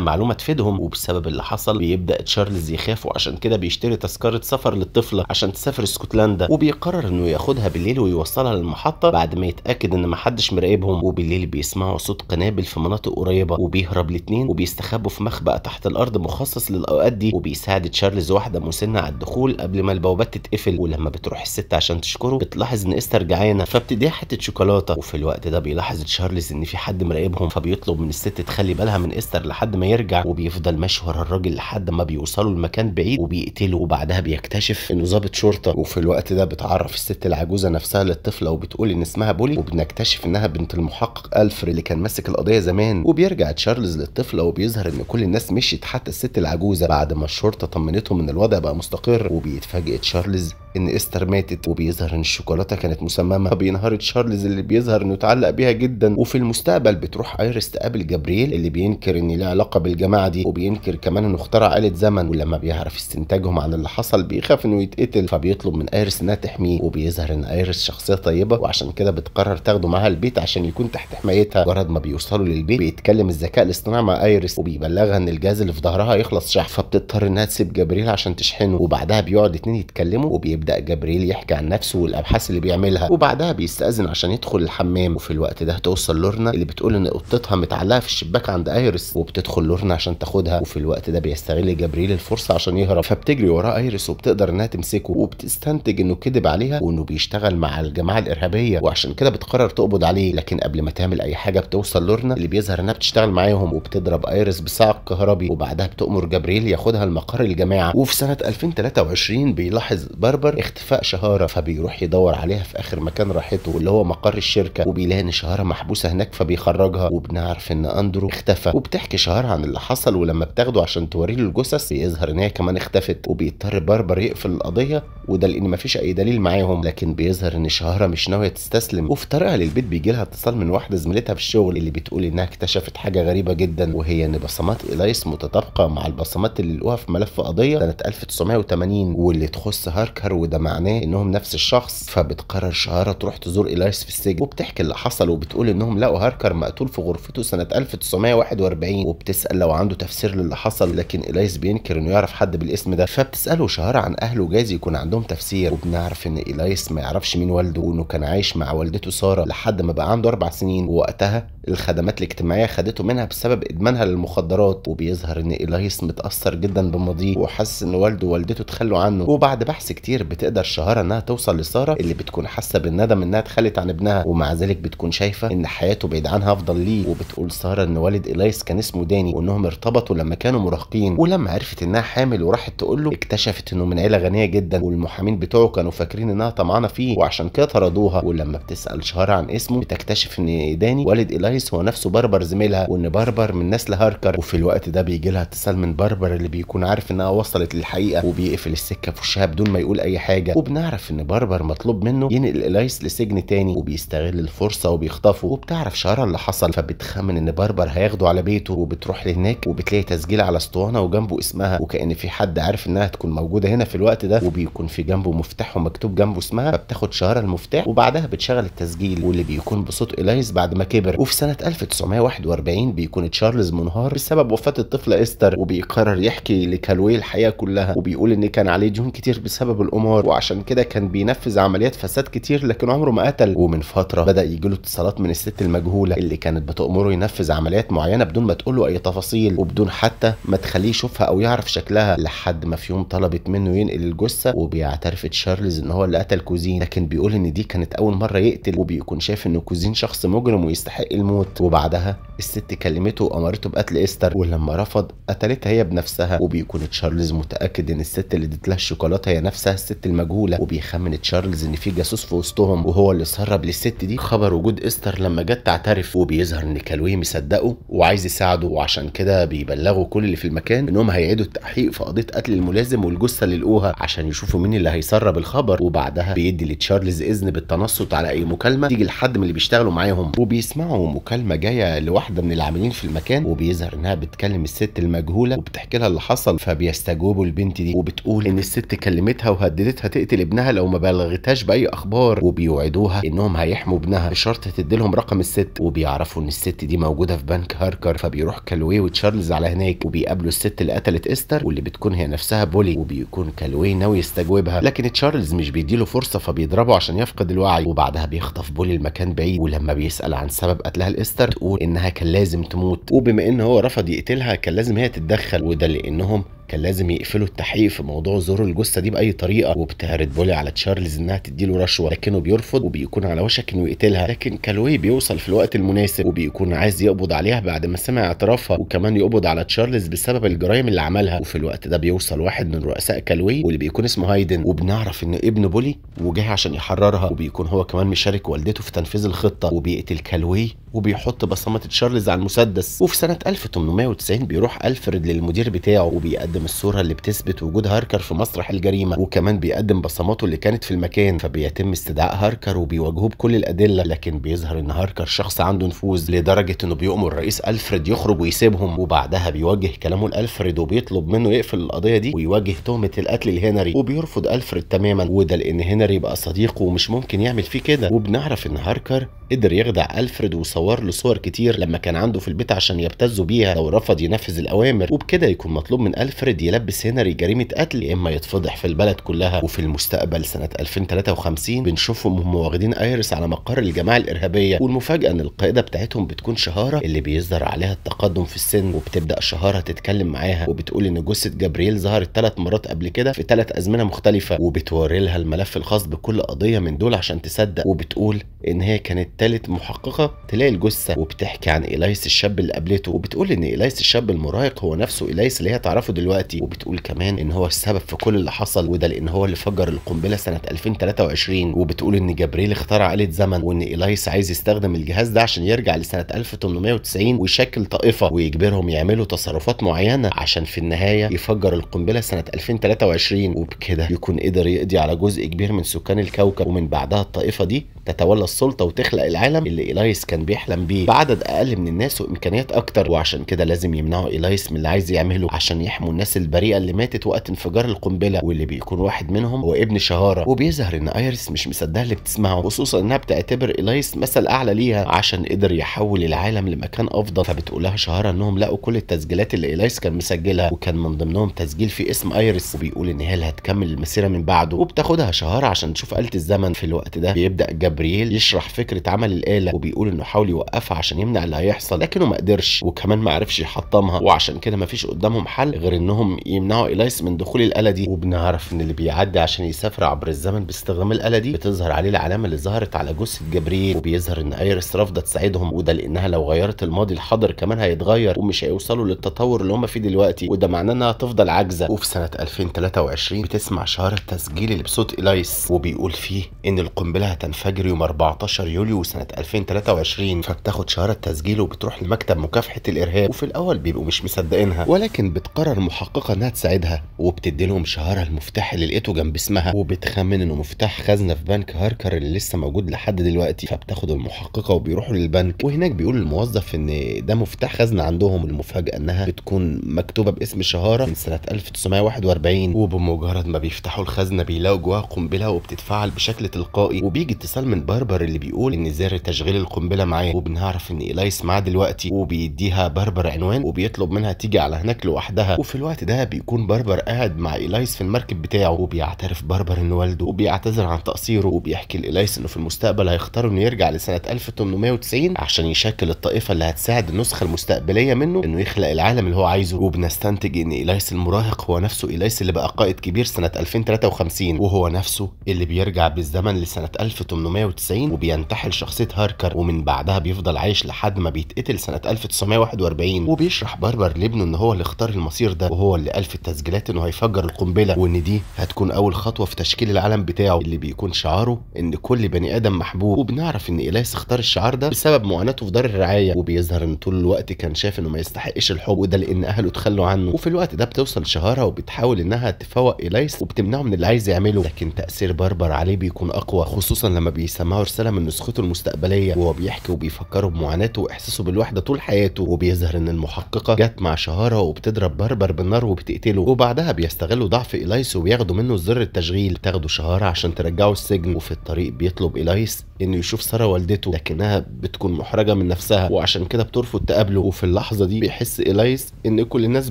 معلومه تفيدهم وبسبب اللي حصل بيبدا تشارلز يخاف وعشان كده بيشتري تذكره سفر للطفله عشان تسافر اسكتلندا وبيقرر انه ياخدها بالليل ويوصلها للمحطه بعد ما يتاكد ان محدش مراقبهم وبالليل بيسمعوا صوت قنابل في مناطق قريبه وبيهرب الاثنين وبيستخبوا في مخبأ تحت الارض مخصص للاوقات دي وبيساعد تشارلز واحده مسنه على الدخول قبل ما البوابات تتقفل ولما بتروح الست عشان تشكره بتلاحظ ان استر جعانه فبتديها حته شوكولاته وفي الوقت ده بيلاحظ تشارلز ان في حد مراقبهم فبيطلب من الست تخلي بالها من استر لحد ما يرجع وبيفضل مشهور الراجل لحد ما بيوصلوا لمكان بعيد وبيقتله وبعدها بيكتشف انه ظابط شرطه وفي الوقت ده بتعرف الست العجوزه نفسها للطفله وبتقول ان اسمها بولي وبنكتشف انها بنت المحقق الفر اللي كان ماسك القضيه زمان وبيرجع تشارلز للطفله وبيظهر ان كل الناس مشيت حتى الست العجوزه بعد ما الشرطه طمنتهم ان الوضع بقى مستقر وبيتفاجئ تشارلز ان استر ماتت وبيظهر ان الشوكولاته كانت مسممه بينهار تشارلز اللي بيظهر انه اتعلق بيها جدا وفي المستقبل بتروح ايرس تقابل جبريل اللي بينكر ان له علاقه علاقه بالجماعه دي وبينكر كمان انه اخترع آلة زمن ولما بيعرف استنتاجهم عن اللي حصل بيخاف انه يتقتل فبيطلب من ايرس انها تحميه وبيظهر ان ايرس شخصيه طيبه وعشان كده بتقرر تاخده معاها البيت عشان يكون تحت حمايتها مجرد ما بيوصلوا للبيت بيتكلم الذكاء الاصطناعي مع ايرس وبيبلغها ان الجهاز اللي في ظهرها يخلص شحن فبتضطر انها تسيب جبريل عشان تشحنه وبعدها بيقعد اتنين يتكلموا وبيبدا جبريل يحكي عن نفسه والابحاث اللي بيعملها وبعدها بيستاذن عشان يدخل الحمام وفي الوقت ده توصل لورنا اللي بتقول ان قطتها متعلقه في الشباك عند ايرس وبتدخل لورنا عشان تاخدها وفي الوقت ده بيستغل جبريل الفرصة عشان يهرب فبتجري وراه ايريس وبتقدر انها تمسكه وبتستنتج انه كذب عليها وانه بيشتغل مع الجماعة الارهابية وعشان كده بتقرر تقبض عليه لكن قبل ما تعمل اي حاجة بتوصل لورنا اللي بيظهر انها بتشتغل معاهم وبتضرب ايريس بصعق كهربي وبعدها بتأمر جبريل ياخدها لمقر الجماعة وفي سنة 2023 بيلاحظ بربر اختفاء شهارة فبيروح يدور عليها في اخر مكان راحته واللي هو مقر الشركة وبيلاقي ان شهارة محبوسة هناك فبيخرجها وبنعرف ان اندرو اختفى وبتحكي شهارة عن اللي حصل ولما بتاخده عشان توريه الجثث بيظهر ان هي كمان اختفت وبيضطر بربر يقفل القضيه وده لان مفيش اي دليل معاهم لكن بيظهر ان شهره مش ناويه تستسلم وفي طريقها للبيت بيجي لها اتصال من واحده زميلتها في الشغل اللي بتقول انها اكتشفت حاجه غريبه جدا وهي ان بصمات ايلايس متطابقه مع البصمات اللي لقوها في ملف قضيه سنه 1980 واللي تخص هاركر وده معناه انهم نفس الشخص فبتقرر شهاره تروح تزور ايلايس في السجن وبتحكي اللي حصل وبتقول انهم لقوا هاركر مقتول في غرفته سنه 1941 وبتسأل بيسال لو عنده تفسير للي حصل لكن اليس بينكر انه يعرف حد بالاسم ده فبتساله شهر عن اهله جايز يكون عندهم تفسير وبنعرف ان اليس ما يعرفش مين والده وانه كان عايش مع والدته ساره لحد ما بقى عنده اربع سنين ووقتها الخدمات الاجتماعية خدته منها بسبب إدمانها للمخدرات وبيظهر إن إلهيس متأثر جدا بماضيه وحاسس إن والده ووالدته اتخلوا عنه وبعد بحث كتير بتقدر شهاره إنها توصل لسارة اللي بتكون حاسة بالندم إنها اتخلت عن ابنها ومع ذلك بتكون شايفة إن حياته بعيد عنها أفضل ليه وبتقول سارة إن والد إلهيس كان اسمه داني وإنهم ارتبطوا لما كانوا مراهقين ولما عرفت إنها حامل وراحت تقول له اكتشفت إنه من عيلة غنية جدا والمحامين بتوعه كانوا فاكرين إنها طمعانة فيه وعشان كده طردوها ولما بتسأل شهاره عن اسمه بتكتشف إن داني والد إلهيس هاريس هو نفسه باربر زميلها وان باربر من نسل هاركر وفي الوقت ده بيجي لها اتصال من باربر اللي بيكون عارف انها وصلت للحقيقه وبيقفل السكه في وشها بدون ما يقول اي حاجه وبنعرف ان باربر مطلوب منه ينقل الايس لسجن تاني وبيستغل الفرصه وبيخطفه وبتعرف شارة اللي حصل فبتخمن ان باربر هياخده على بيته وبتروح لهناك وبتلاقي تسجيل على اسطوانه وجنبه اسمها وكان في حد عارف انها هتكون موجوده هنا في الوقت ده وبيكون في جنبه مفتاح ومكتوب جنبه اسمها فبتاخد شارة المفتاح وبعدها بتشغل التسجيل واللي بيكون بصوت الايس بعد ما كبر وفي سنة 1941 بيكون تشارلز منهار بسبب وفاة الطفلة إستر وبيقرر يحكي لكالوي الحياة كلها وبيقول إن كان عليه ديون كتير بسبب القمار وعشان كده كان بينفذ عمليات فساد كتير لكن عمره ما قتل ومن فترة بدأ يجيله اتصالات من الست المجهولة اللي كانت بتأمره ينفذ عمليات معينة بدون ما تقوله أي تفاصيل وبدون حتى ما تخليه يشوفها أو يعرف شكلها لحد ما في يوم طلبت منه ينقل الجثة وبيعترف تشارلز إن هو اللي قتل كوزين لكن بيقول إن دي كانت أول مرة يقتل وبيكون شايف إن كوزين شخص مجرم ويستحق الموت هيموت وبعدها الست كلمته وامرته بقتل استر ولما رفض قتلتها هي بنفسها وبيكون تشارلز متاكد ان الست اللي ادت لها الشوكولاته هي نفسها الست المجهوله وبيخمن تشارلز ان في جاسوس في وسطهم وهو اللي سرب للست دي خبر وجود استر لما جت تعترف وبيظهر ان كالوي مصدقه وعايز يساعده وعشان كده بيبلغوا كل اللي في المكان انهم هيعيدوا التحقيق في قضيه قتل الملازم والجثه اللي لقوها عشان يشوفوا مين اللي هيسرب الخبر وبعدها بيدي لتشارلز اذن بالتنصت على اي مكالمه تيجي لحد من اللي بيشتغلوا معاهم وبيسمعهم مكالمه جايه لواحده من العاملين في المكان وبيظهر انها بتكلم الست المجهوله وبتحكي لها اللي حصل فبيستجوبوا البنت دي وبتقول ان الست كلمتها وهددتها تقتل ابنها لو ما بلغتهاش باي اخبار وبيوعدوها انهم هيحموا ابنها بشرط تدي لهم رقم الست وبيعرفوا ان الست دي موجوده في بنك هاركر فبيروح كالوي وتشارلز على هناك وبيقابلوا الست اللي قتلت استر واللي بتكون هي نفسها بولي وبيكون كالوي ناوي يستجوبها لكن تشارلز مش بيديله فرصه فبيضربه عشان يفقد الوعي وبعدها بيخطف بولي المكان بعيد ولما بيسال عن سبب قتلها نفسها الاستر تقول انها كان لازم تموت وبما ان هو رفض يقتلها كان لازم هي تتدخل وده لانهم كان لازم يقفلوا التحقيق في موضوع زور الجثه دي باي طريقه وبتهرد بولي على تشارلز انها تديله رشوه لكنه بيرفض وبيكون على وشك انه يقتلها لكن كالوي بيوصل في الوقت المناسب وبيكون عايز يقبض عليها بعد ما سمع اعترافها وكمان يقبض على تشارلز بسبب الجرائم اللي عملها وفي الوقت ده بيوصل واحد من رؤساء كالوي واللي بيكون اسمه هايدن وبنعرف ان ابن بولي وجاي عشان يحررها وبيكون هو كمان مشارك والدته في تنفيذ الخطه وبيقتل كالوي وبيحط بصمه تشارلز على المسدس وفي سنه 1890 بيروح الفريد للمدير بتاعه وبيقدم بيقدم الصوره اللي بتثبت وجود هاركر في مسرح الجريمه وكمان بيقدم بصماته اللي كانت في المكان فبيتم استدعاء هاركر وبيواجهوه بكل الادله لكن بيظهر ان هاركر شخص عنده نفوذ لدرجه انه بيؤمر الرئيس الفريد يخرج ويسيبهم وبعدها بيوجه كلامه لالفريد وبيطلب منه يقفل القضيه دي ويواجه تهمه القتل لهنري وبيرفض الفريد تماما وده لان هنري بقى صديقه ومش ممكن يعمل فيه كده وبنعرف ان هاركر قدر يخدع ألفريد وصور له صور كتير لما كان عنده في البيت عشان يبتزوا بيها لو رفض ينفذ الأوامر وبكده يكون مطلوب من ألفريد يلبس هنري جريمة قتل يا إما يتفضح في البلد كلها وفي المستقبل سنة 2053 بنشوفهم هم واخدين ايرس على مقر الجماعه الارهابيه والمفاجاه ان القائده بتاعتهم بتكون شهاره اللي بيصدر عليها التقدم في السن وبتبدا شهاره تتكلم معاها وبتقول ان جثه جبريل ظهرت ثلاث مرات قبل كده في ثلاث ازمنه مختلفه وبتوري لها الملف الخاص بكل قضيه من دول عشان تصدق وبتقول ان هي كانت الثالث محققه تلاقي الجثه وبتحكي عن إليس الشاب اللي قابلته وبتقول ان إليس الشاب المراهق هو نفسه إليس اللي هي تعرفه دلوقتي وبتقول كمان ان هو السبب في كل اللي حصل وده لان هو اللي فجر القنبله سنه 2023 وبتقول ان جبريل اخترع آلة زمن وان إليس عايز يستخدم الجهاز ده عشان يرجع لسنه 1890 ويشكل طائفه ويجبرهم يعملوا تصرفات معينه عشان في النهايه يفجر القنبله سنه 2023 وبكده يكون قدر يقضي على جزء كبير من سكان الكوكب ومن بعدها الطائفه دي تتولى السلطه وتخلق العالم اللي إيلايس كان بيحلم بيه بعدد أقل من الناس وإمكانيات أكتر وعشان كده لازم يمنعوا إيلايس من اللي عايز يعمله عشان يحموا الناس البريئة اللي ماتت وقت انفجار القنبلة واللي بيكون واحد منهم هو ابن شهارة وبيظهر إن ايريس مش مصدقة اللي بتسمعه خصوصا إنها بتعتبر إيلايس مثل أعلى ليها عشان قدر يحول العالم لمكان أفضل فبتقول لها شهارة إنهم لقوا كل التسجيلات اللي إيلايس كان مسجلها وكان من ضمنهم تسجيل في اسم ايريس وبيقول إن هي اللي هتكمل المسيرة من بعده وبتاخدها شهارة عشان تشوف آلة الزمن في الوقت ده بيبدأ جبريل يشرح فكرة عمل الآلة وبيقول إنه حاول يوقفها عشان يمنع اللي هيحصل لكنه ما قدرش وكمان ما عرفش يحطمها وعشان كده ما فيش قدامهم حل غير إنهم يمنعوا إيلايس من دخول الآلة دي وبنعرف إن اللي بيعدي عشان يسافر عبر الزمن باستخدام الآلة دي بتظهر عليه العلامة اللي ظهرت على جثة جبريل وبيظهر إن ايرس رافضة تساعدهم وده لأنها لو غيرت الماضي الحاضر كمان هيتغير ومش هيوصلوا للتطور اللي هم فيه دلوقتي وده معناه إنها هتفضل عاجزة وفي سنة 2023 بتسمع شهر التسجيل اللي بصوت إيلايس وبيقول فيه إن القنبلة هتنفجر يوم 14 يوليو سنة 2023 فبتاخد شهادة تسجيل وبتروح لمكتب مكافحة الإرهاب وفي الأول بيبقوا مش مصدقينها ولكن بتقرر محققة إنها تساعدها وبتدي لهم شهرها المفتاح اللي لقيته جنب اسمها وبتخمن إنه مفتاح خزنة في بنك هاركر اللي لسه موجود لحد دلوقتي فبتاخد المحققة وبيروحوا للبنك وهناك بيقول الموظف إن ده مفتاح خزنة عندهم المفاجأة إنها بتكون مكتوبة باسم شهارة من سنة 1941 وبمجرد ما بيفتحوا الخزنة بيلاقوا جواها قنبلة وبتتفعل بشكل تلقائي وبيجي اتصال من باربر اللي بيقول إن زر تشغيل القنبله معاه وبنعرف ان ايلايس معاه دلوقتي وبيديها بربر عنوان وبيطلب منها تيجي على هناك لوحدها وفي الوقت ده بيكون بربر قاعد مع ايلايس في المركب بتاعه وبيعترف بربر ان والده وبيعتذر عن تقصيره وبيحكي لايلايس انه في المستقبل هيختار انه يرجع لسنه 1890 عشان يشكل الطائفه اللي هتساعد النسخه المستقبليه منه انه يخلق العالم اللي هو عايزه وبنستنتج ان ايلايس المراهق هو نفسه ايلايس اللي بقى قائد كبير سنه 2053 وهو نفسه اللي بيرجع بالزمن لسنه 1890 وبينتحل شخص شخصيه هاركر ومن بعدها بيفضل عايش لحد ما بيتقتل سنه 1941 وبيشرح بربر لابنه ان هو اللي اختار المصير ده وهو اللي قال في التسجيلات انه هيفجر القنبله وان دي هتكون اول خطوه في تشكيل العالم بتاعه اللي بيكون شعاره ان كل بني ادم محبوب وبنعرف ان إليس اختار الشعار ده بسبب معاناته في دار الرعايه وبيظهر ان طول الوقت كان شايف انه ما يستحقش الحب وده لان اهله اتخلوا عنه وفي الوقت ده بتوصل شهاره وبتحاول انها تفوق إليس وبتمنعه من اللي عايز يعمله لكن تاثير بربر عليه بيكون اقوى خصوصا لما بيسمعه رساله من نسخته المستقبليه وهو بيحكي وبيفكره بمعاناته واحساسه بالوحده طول حياته وبيظهر ان المحققه جت مع شهاره وبتضرب بربر بالنار وبتقتله وبعدها بيستغلوا ضعف إيلايس وبياخدوا منه زر التشغيل تاخده شهاره عشان ترجعه السجن وفي الطريق بيطلب إيلايس انه يشوف ساره والدته لكنها بتكون محرجه من نفسها وعشان كده بترفض تقابله وفي اللحظه دي بيحس إيلايس ان كل الناس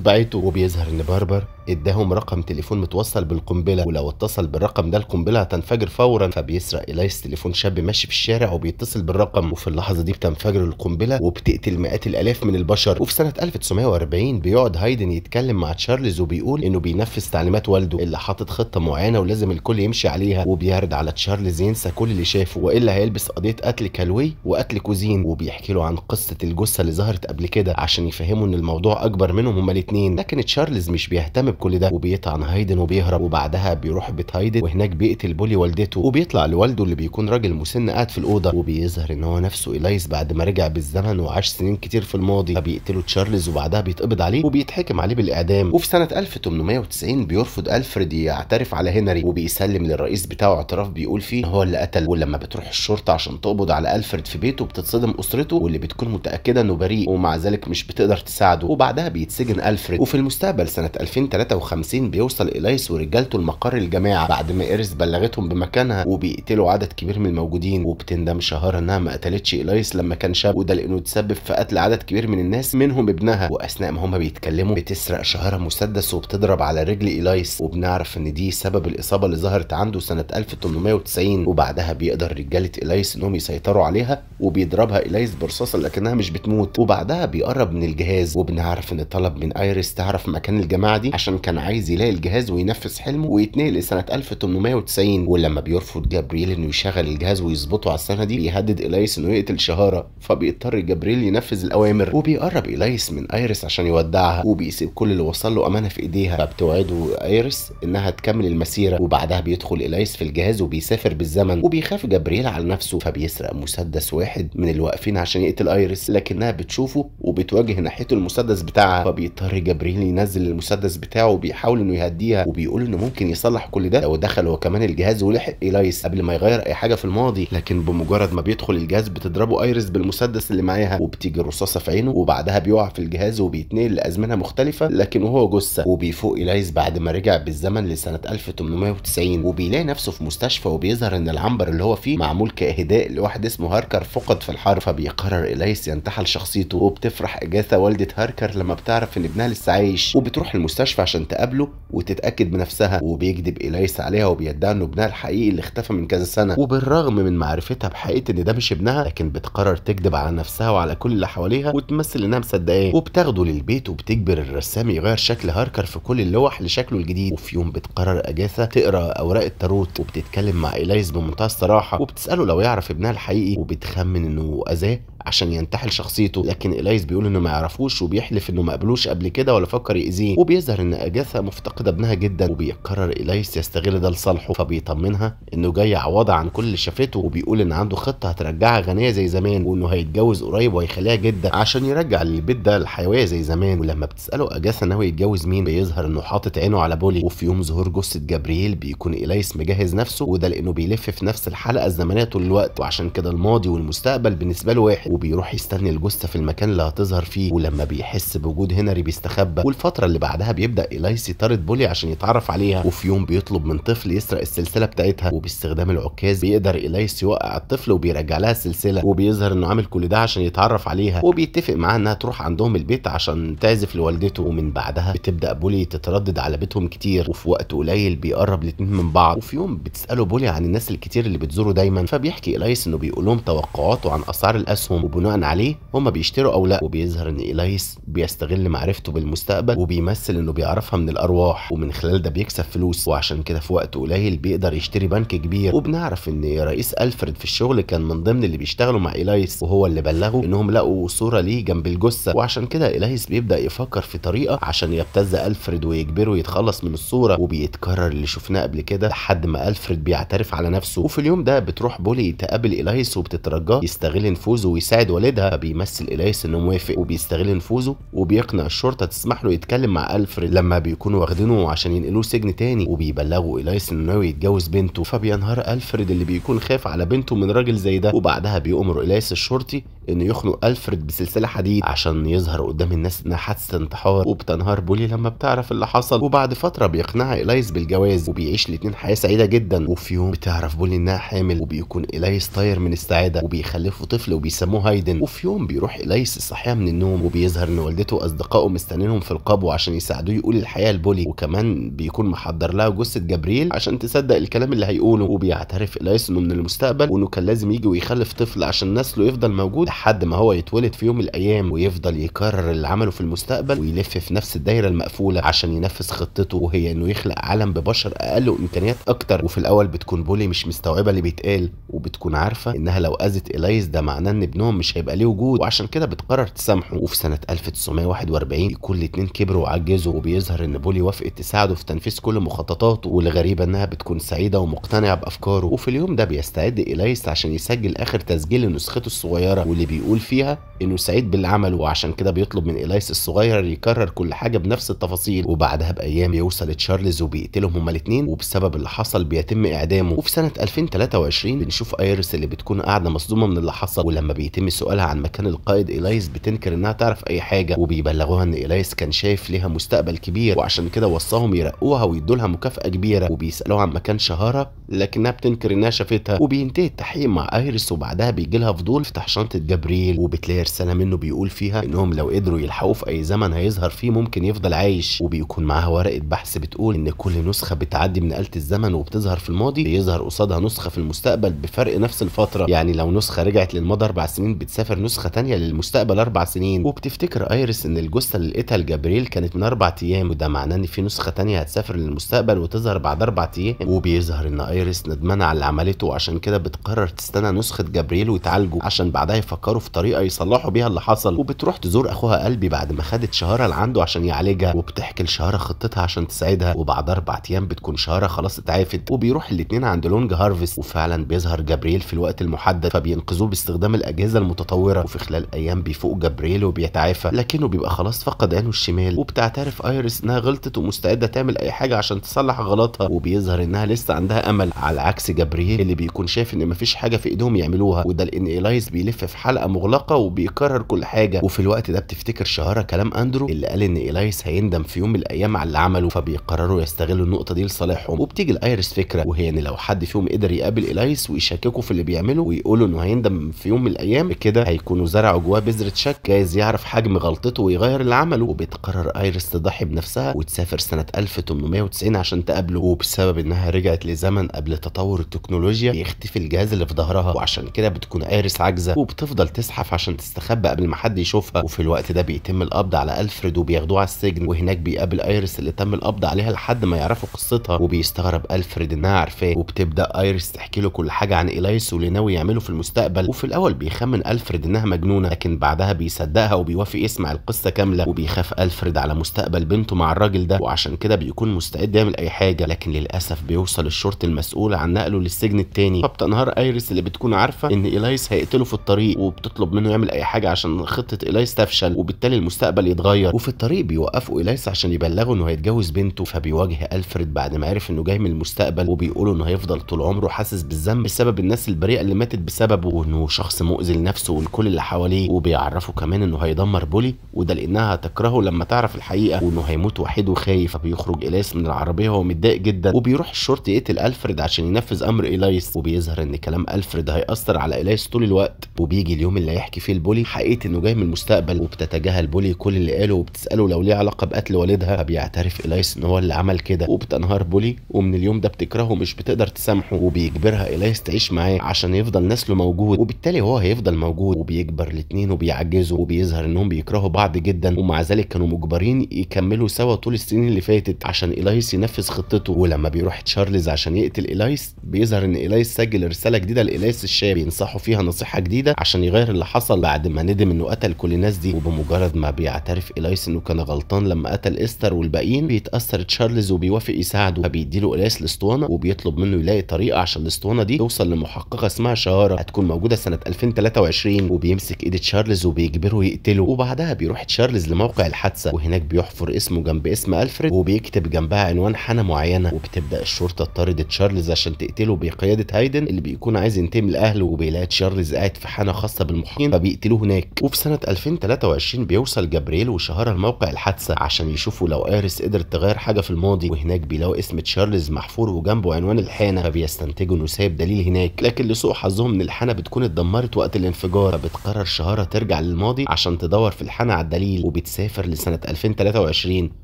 بعته وبيظهر ان بربر اداهم رقم تليفون متوصل بالقنبله ولو اتصل بالرقم ده القنبله هتنفجر فورا فبيسرق اليس تليفون شاب ماشي في الشارع وبيتصل بالرقم وفي اللحظه دي بتنفجر القنبله وبتقتل مئات الالاف من البشر وفي سنه 1940 بيقعد هايدن يتكلم مع تشارلز وبيقول انه بينفذ تعليمات والده اللي حاطط خطه معينه ولازم الكل يمشي عليها وبيعرض على تشارلز ينسى كل اللي شافه والا هيلبس قضيه قتل كالوي وقتل كوزين وبيحكي له عن قصه الجثه اللي ظهرت قبل كده عشان يفهموا ان الموضوع اكبر منهم هما الاثنين لكن تشارلز مش بيهتم كل ده وبيقطع عن هايدن وبيهرب وبعدها بيروح بيت هايدن وهناك بيقتل بولي والدته وبيطلع لوالده اللي بيكون راجل مسن قاعد في الاوضه وبيظهر ان هو نفسه ايلايس بعد ما رجع بالزمن وعاش سنين كتير في الماضي فبيقتله تشارلز وبعدها بيتقبض عليه وبيتحكم عليه بالاعدام وفي سنه 1890 بيرفض الفريد يعترف على هنري وبيسلم للرئيس بتاعه اعتراف بيقول فيه هو اللي قتل ولما بتروح الشرطه عشان تقبض على الفريد في بيته بتتصدم اسرته واللي بتكون متاكده انه بريء ومع ذلك مش بتقدر تساعده وبعدها بيتسجن الفريد وفي المستقبل سنه 2003 53 بيوصل إليس ورجالته لمقر الجماعة بعد ما إيريس بلغتهم بمكانها وبيقتلوا عدد كبير من الموجودين وبتندم شهارة إنها ما قتلتش إليس لما كان شاب وده لأنه تسبب في قتل عدد كبير من الناس منهم ابنها وأثناء ما هما بيتكلموا بتسرق شهارة مسدس وبتضرب على رجل إليس وبنعرف إن دي سبب الإصابة اللي ظهرت عنده سنة 1890 وبعدها بيقدر رجالة إليس إنهم يسيطروا عليها وبيضربها إليس برصاصة لكنها مش بتموت وبعدها بيقرب من الجهاز وبنعرف إن طلب من إيريس تعرف مكان الجماعة دي عشان كان عايز يلاقي الجهاز وينفذ حلمه ويتنقل لسنه 1890 ولما بيرفض جبريل انه يشغل الجهاز ويظبطه على السنه دي بيهدد إلايس انه يقتل شهاره فبيضطر جبريل ينفذ الاوامر وبيقرب إلايس من ايرس عشان يودعها وبيسيب كل اللي وصل له امانه في ايديها فبتوعده ايرس انها تكمل المسيره وبعدها بيدخل إلايس في الجهاز وبيسافر بالزمن وبيخاف جبريل على نفسه فبيسرق مسدس واحد من الواقفين عشان يقتل ايرس لكنها بتشوفه وبتواجه ناحيته المسدس بتاعها فبيضطر جبريل ينزل المسدس بتاعه بتاعه وبيحاول انه يهديها وبيقول انه ممكن يصلح كل ده لو دخل هو كمان الجهاز ولحق ايلايس قبل ما يغير اي حاجه في الماضي لكن بمجرد ما بيدخل الجهاز بتضربه ايريس بالمسدس اللي معاها وبتيجي الرصاصه في عينه وبعدها بيقع في الجهاز وبيتنقل لازمنه مختلفه لكن وهو جثه وبيفوق ايلايس بعد ما رجع بالزمن لسنه 1890 وبيلاقي نفسه في مستشفى وبيظهر ان العنبر اللي هو فيه معمول كاهداء لواحد اسمه هاركر فقد في الحرب فبيقرر ايلايس ينتحل شخصيته وبتفرح اجاثا والده هاركر لما بتعرف ان ابنها لسه عايش وبتروح المستشفى عشان تقابله وتتاكد بنفسها وبيكذب اليس عليها وبيدعي انه ابنها الحقيقي اللي اختفى من كذا سنه وبالرغم من معرفتها بحقيقه ان ده مش ابنها لكن بتقرر تكذب على نفسها وعلى كل اللي حواليها وتمثل انها مصدقاه وبتاخده للبيت وبتجبر الرسام يغير شكل هاركر في كل اللوح لشكله الجديد وفي يوم بتقرر اجاثا تقرا اوراق التاروت وبتتكلم مع اليس بمنتهى الصراحه وبتساله لو يعرف ابنها الحقيقي وبتخمن انه اذاه عشان ينتحل شخصيته لكن إليس بيقول انه ما يعرفوش وبيحلف انه ما قابلوش قبل كده ولا فكر يأذيه وبيظهر ان أجاثا مفتقدة ابنها جدا وبيقرر إليس يستغل ده لصالحه فبيطمنها انه جاي يعوضها عن كل اللي شافته وبيقول ان عنده خطة هترجعها غنية زي زمان وانه هيتجوز قريب وهيخليها جدا عشان يرجع للبيت ده الحيويه زي زمان ولما بتسأله أجاثا ناوي يتجوز مين بيظهر انه حاطط عينه على بولي وفي يوم ظهور جثة جبريل بيكون إليس مجهز نفسه وده لأنه بيلف في نفس الحلقة الزمنية طول الوقت وعشان كده الماضي والمستقبل بالنسبة له واحد وبيروح يستني الجثه في المكان اللي هتظهر فيه ولما بيحس بوجود هنري بيستخبى والفتره اللي بعدها بيبدا ايلايس يطارد بولي عشان يتعرف عليها وفي يوم بيطلب من طفل يسرق السلسله بتاعتها وباستخدام العكاز بيقدر ايلايس يوقع الطفل وبيرجع لها السلسله وبيظهر انه عامل كل ده عشان يتعرف عليها وبيتفق معاها انها تروح عندهم البيت عشان تعزف لوالدته ومن بعدها بتبدا بولي تتردد على بيتهم كتير وفي وقت قليل بيقرب الاتنين من بعض وفي يوم بتساله بولي عن الناس الكتير اللي بتزوره دايما فبيحكي ايلايس انه بيقول لهم توقعاته عن اسعار الاسهم معاهم وبناء عليه هم بيشتروا او لا وبيظهر ان ايلايس بيستغل معرفته بالمستقبل وبيمثل انه بيعرفها من الارواح ومن خلال ده بيكسب فلوس وعشان كده في وقت قليل بيقدر يشتري بنك كبير وبنعرف ان رئيس الفريد في الشغل كان من ضمن اللي بيشتغلوا مع ايلايس وهو اللي بلغه انهم لقوا صوره ليه جنب الجثه وعشان كده ايلايس بيبدا يفكر في طريقه عشان يبتز الفريد ويجبره يتخلص من الصوره وبيتكرر اللي شفناه قبل كده لحد ما الفريد بيعترف على نفسه وفي اليوم ده بتروح بولي تقابل ايلايس وبتترجاه يستغل نفوذه بيساعد والدها بيمثل إليس إنه موافق وبيستغل نفوذه وبيقنع الشرطة تسمح له يتكلم مع ألفريد لما بيكونوا واخدينه عشان ينقلوه سجن تاني وبيبلغوا إليس إنه ناوي يتجوز بنته فبينهار ألفريد اللي بيكون خاف على بنته من راجل زي ده وبعدها بيأمر إليس الشرطي انه يخنق الفريد بسلسله حديد عشان يظهر قدام الناس انها حادثه انتحار وبتنهار بولي لما بتعرف اللي حصل وبعد فتره بيقنعها الايس بالجواز وبيعيش الاتنين حياه سعيده جدا وفي يوم بتعرف بولي انها حامل وبيكون الايس طاير من السعاده وبيخلفوا طفل وبيسموه هايدن وفي يوم بيروح الايس صحيه من النوم وبيظهر ان والدته واصدقائه مستنينهم في القبو عشان يساعدوه يقول الحياه لبولي وكمان بيكون محضر لها جثه جبريل عشان تصدق الكلام اللي هيقوله وبيعترف الايس انه من المستقبل وانه كان لازم يجي ويخلف طفل عشان نسله يفضل موجود لحد ما هو يتولد في يوم من الايام ويفضل يكرر اللي عمله في المستقبل ويلف في نفس الدايره المقفوله عشان ينفذ خطته وهي انه يخلق عالم ببشر اقل وامكانيات اكتر وفي الاول بتكون بولي مش مستوعبه اللي بيتقال وبتكون عارفه انها لو اذت الايز ده معناه ان ابنهم مش هيبقى ليه وجود وعشان كده بتقرر تسامحه وفي سنه 1941 يكون الاتنين كبروا وعجزوا وبيظهر ان بولي وافقت تساعده في تنفيذ كل مخططاته والغريبه انها بتكون سعيده ومقتنعه بافكاره وفي اليوم ده بيستعد الايس عشان يسجل اخر تسجيل لنسخته الصغيره واللي بيقول فيها انه سعيد باللي عمله وعشان كده بيطلب من ايلايس الصغير يكرر كل حاجه بنفس التفاصيل وبعدها بايام يوصل تشارلز وبيقتلهم هما الاثنين وبسبب اللي حصل بيتم اعدامه وفي سنه 2023 بنشوف ايرس اللي بتكون قاعده مصدومه من اللي حصل ولما بيتم سؤالها عن مكان القائد ايلايس بتنكر انها تعرف اي حاجه وبيبلغوها ان ايلايس كان شايف ليها مستقبل كبير وعشان كده وصاهم يرقوها ويدوا لها مكافاه كبيره وبيسالوها عن مكان شهاره لكنها بتنكر انها شافتها وبينتهي التحقيق مع ايرس وبعدها بيجي لها فضول يفتح شنطه جبريل وبتلاقي رساله منه بيقول فيها انهم لو قدروا يلحقوه في اي زمن هيظهر فيه ممكن يفضل عايش وبيكون معاها ورقه بحث بتقول ان كل نسخه بتعدي من آلة الزمن وبتظهر في الماضي بيظهر قصادها نسخه في المستقبل بفرق نفس الفتره يعني لو نسخه رجعت للماضي اربع سنين بتسافر نسخه ثانيه للمستقبل اربع سنين وبتفتكر ايريس ان الجثه اللي لقيتها لجبريل كانت من اربع ايام وده معناه ان في نسخه ثانيه هتسافر للمستقبل وتظهر بعد اربع ايام وبيظهر ان ايريس ندمانه على اللي عملته وعشان كده بتقرر تستنى نسخه جبريل وتعالجه عشان بعدها يفكر بيفكروا في طريقه يصلحوا بيها اللي حصل وبتروح تزور اخوها قلبي بعد ما خدت شهاره لعنده عشان يعالجها وبتحكي لشهاره خطتها عشان تساعدها وبعد اربع ايام بتكون شهاره خلاص اتعافت وبيروح الاثنين عند لونج هارفست وفعلا بيظهر جبريل في الوقت المحدد فبينقذوه باستخدام الاجهزه المتطوره وفي خلال ايام بيفوق جبريل وبيتعافى لكنه بيبقى خلاص فقد عينه الشمال وبتعترف ايريس انها غلطت ومستعده تعمل اي حاجه عشان تصلح غلطها وبيظهر انها لسه عندها امل على عكس جبريل اللي بيكون شايف ان مفيش حاجه في ايدهم يعملوها وده لان ايلايز بيلف في حلقه مغلقه وبيكرر كل حاجه وفي الوقت ده بتفتكر شهاره كلام اندرو اللي قال ان ايلايس هيندم في يوم من الايام على اللي عمله فبيقرروا يستغلوا النقطه دي لصالحهم وبتيجي الايرس فكره وهي ان لو حد فيهم قدر يقابل ايلايس ويشككه في اللي بيعمله ويقولوا انه هيندم في يوم من الايام كده هيكونوا زرعوا جواه بذره شك جايز يعرف حجم غلطته ويغير اللي عمله وبتقرر ايرس تضحي بنفسها وتسافر سنه 1890 عشان تقابله وبسبب انها رجعت لزمن قبل تطور التكنولوجيا يختفي الجهاز اللي في ظهرها وعشان كده بتكون ايرس عاجزه وبتفضل بتفضل تزحف عشان تستخبى قبل ما حد يشوفها وفي الوقت ده بيتم القبض على ألفريد وبياخدوه على السجن وهناك بيقابل ايريس اللي تم القبض عليها لحد ما يعرفوا قصتها وبيستغرب ألفريد إنها عارفاه وبتبدأ ايريس تحكي له كل حاجة عن إيلايس واللي ناوي يعمله في المستقبل وفي الأول بيخمن ألفريد إنها مجنونة لكن بعدها بيصدقها وبيوافق يسمع القصة كاملة وبيخاف ألفريد على مستقبل بنته مع الراجل ده وعشان كده بيكون مستعد يعمل أي حاجة لكن للأسف بيوصل الشرطي المسؤول عن نقله للسجن التاني فبتنهار ايريس اللي بتكون عارفة إن إيلايس هيقتله في الطريق وبتطلب منه يعمل اي حاجه عشان خطه إليس تفشل وبالتالي المستقبل يتغير وفي الطريق بيوقفوا إليس عشان يبلغوا انه هيتجوز بنته فبيواجه ألفريد بعد ما عرف انه جاي من المستقبل وبيقوله انه هيفضل طول عمره حاسس بالذنب بسبب الناس البريئه اللي ماتت بسببه وانه شخص مؤذي لنفسه ولكل اللي حواليه وبيعرفه كمان انه هيدمر بولي وده لانها هتكرهه لما تعرف الحقيقه وانه هيموت وحيد وخايف فبيخرج إليس من العربيه وهو متضايق جدا وبيروح الشرطي يقتل ألفريد عشان ينفذ امر إليس وبيظهر ان كلام ألفريد هيأثر على إليس طول الوقت وبيجي اليوم اللي هيحكي فيه البولي حقيقه انه جاي من المستقبل وبتتجاهل بولي كل اللي قاله وبتساله لو ليه علاقه بقتل والدها فبيعترف ايلايس ان هو اللي عمل كده وبتنهار بولي ومن اليوم ده بتكرهه مش بتقدر تسامحه وبيجبرها ايلايس تعيش معاه عشان يفضل نسله موجود وبالتالي هو هيفضل موجود وبيكبر الاثنين وبيعجزوا وبيظهر انهم بيكرهوا بعض جدا ومع ذلك كانوا مجبرين يكملوا سوا طول السنين اللي فاتت عشان ايلايس ينفذ خطته ولما بيروح تشارلز عشان يقتل ايلايس بيظهر ان ايلايس سجل رساله جديده لايلايس الشاب ينصحه فيها نصيحه جديده عشان يغير اللي حصل بعد ما ندم انه قتل كل الناس دي وبمجرد ما بيعترف إليس انه كان غلطان لما قتل إستر والباقيين بيتأثر تشارلز وبيوافق يساعده فبيديله إليس الأسطوانة وبيطلب منه يلاقي طريقة عشان الأسطوانة دي توصل لمحققة اسمها شهارة هتكون موجودة سنة 2023 وبيمسك إيد تشارلز وبيجبره يقتله وبعدها بيروح تشارلز لموقع الحادثة وهناك بيحفر اسمه جنب اسم ألفريد وبيكتب جنبها عنوان حانة معينة وبتبدأ الشرطة تطارد تشارلز عشان تقتله بقيادة هايدن اللي بيكون عايز ينتمي لأهله وبيلاقي تشارلز قاعد في حانة خاصة الخاصة بالمحققين فبيقتلوه هناك وفي سنة 2023 بيوصل جبريل وشهرة لموقع الحادثة عشان يشوفوا لو ايريس قدرت تغير حاجة في الماضي وهناك بيلاقوا اسم تشارلز محفور وجنبه عنوان الحانة فبيستنتجوا انه سايب دليل هناك لكن لسوء حظهم ان الحانة بتكون اتدمرت وقت الانفجار فبتقرر شهرة ترجع للماضي عشان تدور في الحانة على الدليل وبتسافر لسنة 2023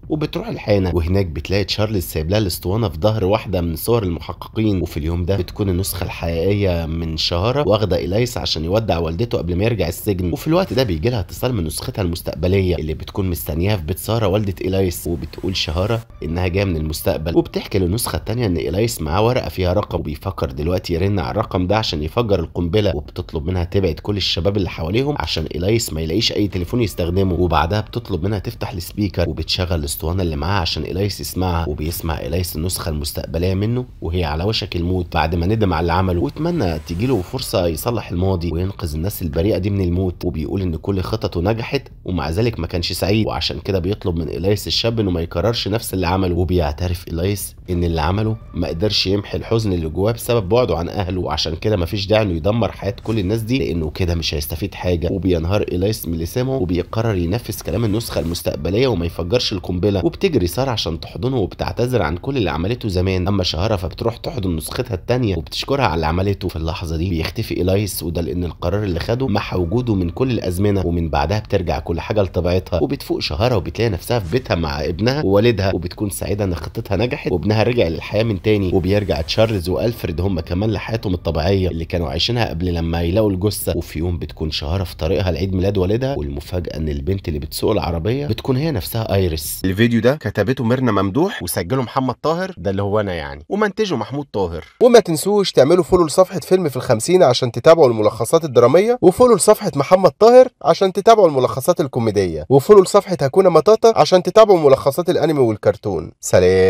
وبتروح الحانة وهناك بتلاقي تشارلز سايب لها الاسطوانة في ظهر واحدة من صور المحققين وفي اليوم ده بتكون النسخة الحقيقية من شهرة واخدة إليس عشان يودع والدته والدته قبل ما يرجع السجن وفي الوقت ده بيجي لها اتصال من نسختها المستقبليه اللي بتكون مستنياها في بيت ساره والده ايلايس وبتقول شهاره انها جايه من المستقبل وبتحكي للنسخه الثانيه ان ايلايس معاه ورقه فيها رقم وبيفكر دلوقتي يرن على الرقم ده عشان يفجر القنبله وبتطلب منها تبعد كل الشباب اللي حواليهم عشان ايلايس ما يلاقيش اي تليفون يستخدمه وبعدها بتطلب منها تفتح السبيكر وبتشغل الاسطوانه اللي معاها عشان ايلايس يسمعها وبيسمع ايلايس النسخه المستقبليه منه وهي على وشك الموت بعد ما ندم على اللي عمله واتمنى تيجي له فرصه يصلح الماضي وينقذ الناس البريئه دي من الموت وبيقول ان كل خططه نجحت ومع ذلك ما كانش سعيد وعشان كده بيطلب من إليس الشاب انه ما يكررش نفس اللي عمله وبيعترف إليس ان اللي عمله ما قدرش يمحي الحزن اللي جواه بسبب بعده عن اهله وعشان كده ما فيش داعي انه يدمر حياه كل الناس دي لانه كده مش هيستفيد حاجه وبينهار إليس من لسانه وبيقرر ينفذ كلام النسخه المستقبليه وما يفجرش القنبله وبتجري ساره عشان تحضنه وبتعتذر عن كل اللي عملته زمان اما شهره فبتروح تحضن نسختها الثانيه وبتشكرها على اللي عملته في اللحظه دي بيختفي إليس وده لان القرار اللي خده مع وجوده من كل الازمنه ومن بعدها بترجع كل حاجه لطبيعتها وبتفوق شهرها وبتلاقي نفسها في بيتها مع ابنها ووالدها وبتكون سعيده ان خطتها نجحت وابنها رجع للحياه من تاني وبيرجع تشارلز والفريد هم كمان لحياتهم الطبيعيه اللي كانوا عايشينها قبل لما يلاقوا الجثه وفي يوم بتكون شهرها في طريقها لعيد ميلاد والدها والمفاجاه ان البنت اللي بتسوق العربيه بتكون هي نفسها ايريس الفيديو ده كتبته ميرنا ممدوح وسجله محمد طاهر ده اللي هو انا يعني ومنتجه محمود طاهر وما تنسوش تعملوا فولو لصفحه فيلم في ال50 عشان تتابعوا الملخصات الدراميه الكوميديه وفولو لصفحه محمد طاهر عشان تتابعوا الملخصات الكوميديه وفولو لصفحه هكونا مطاطا عشان تتابعوا ملخصات الانمي والكرتون سلام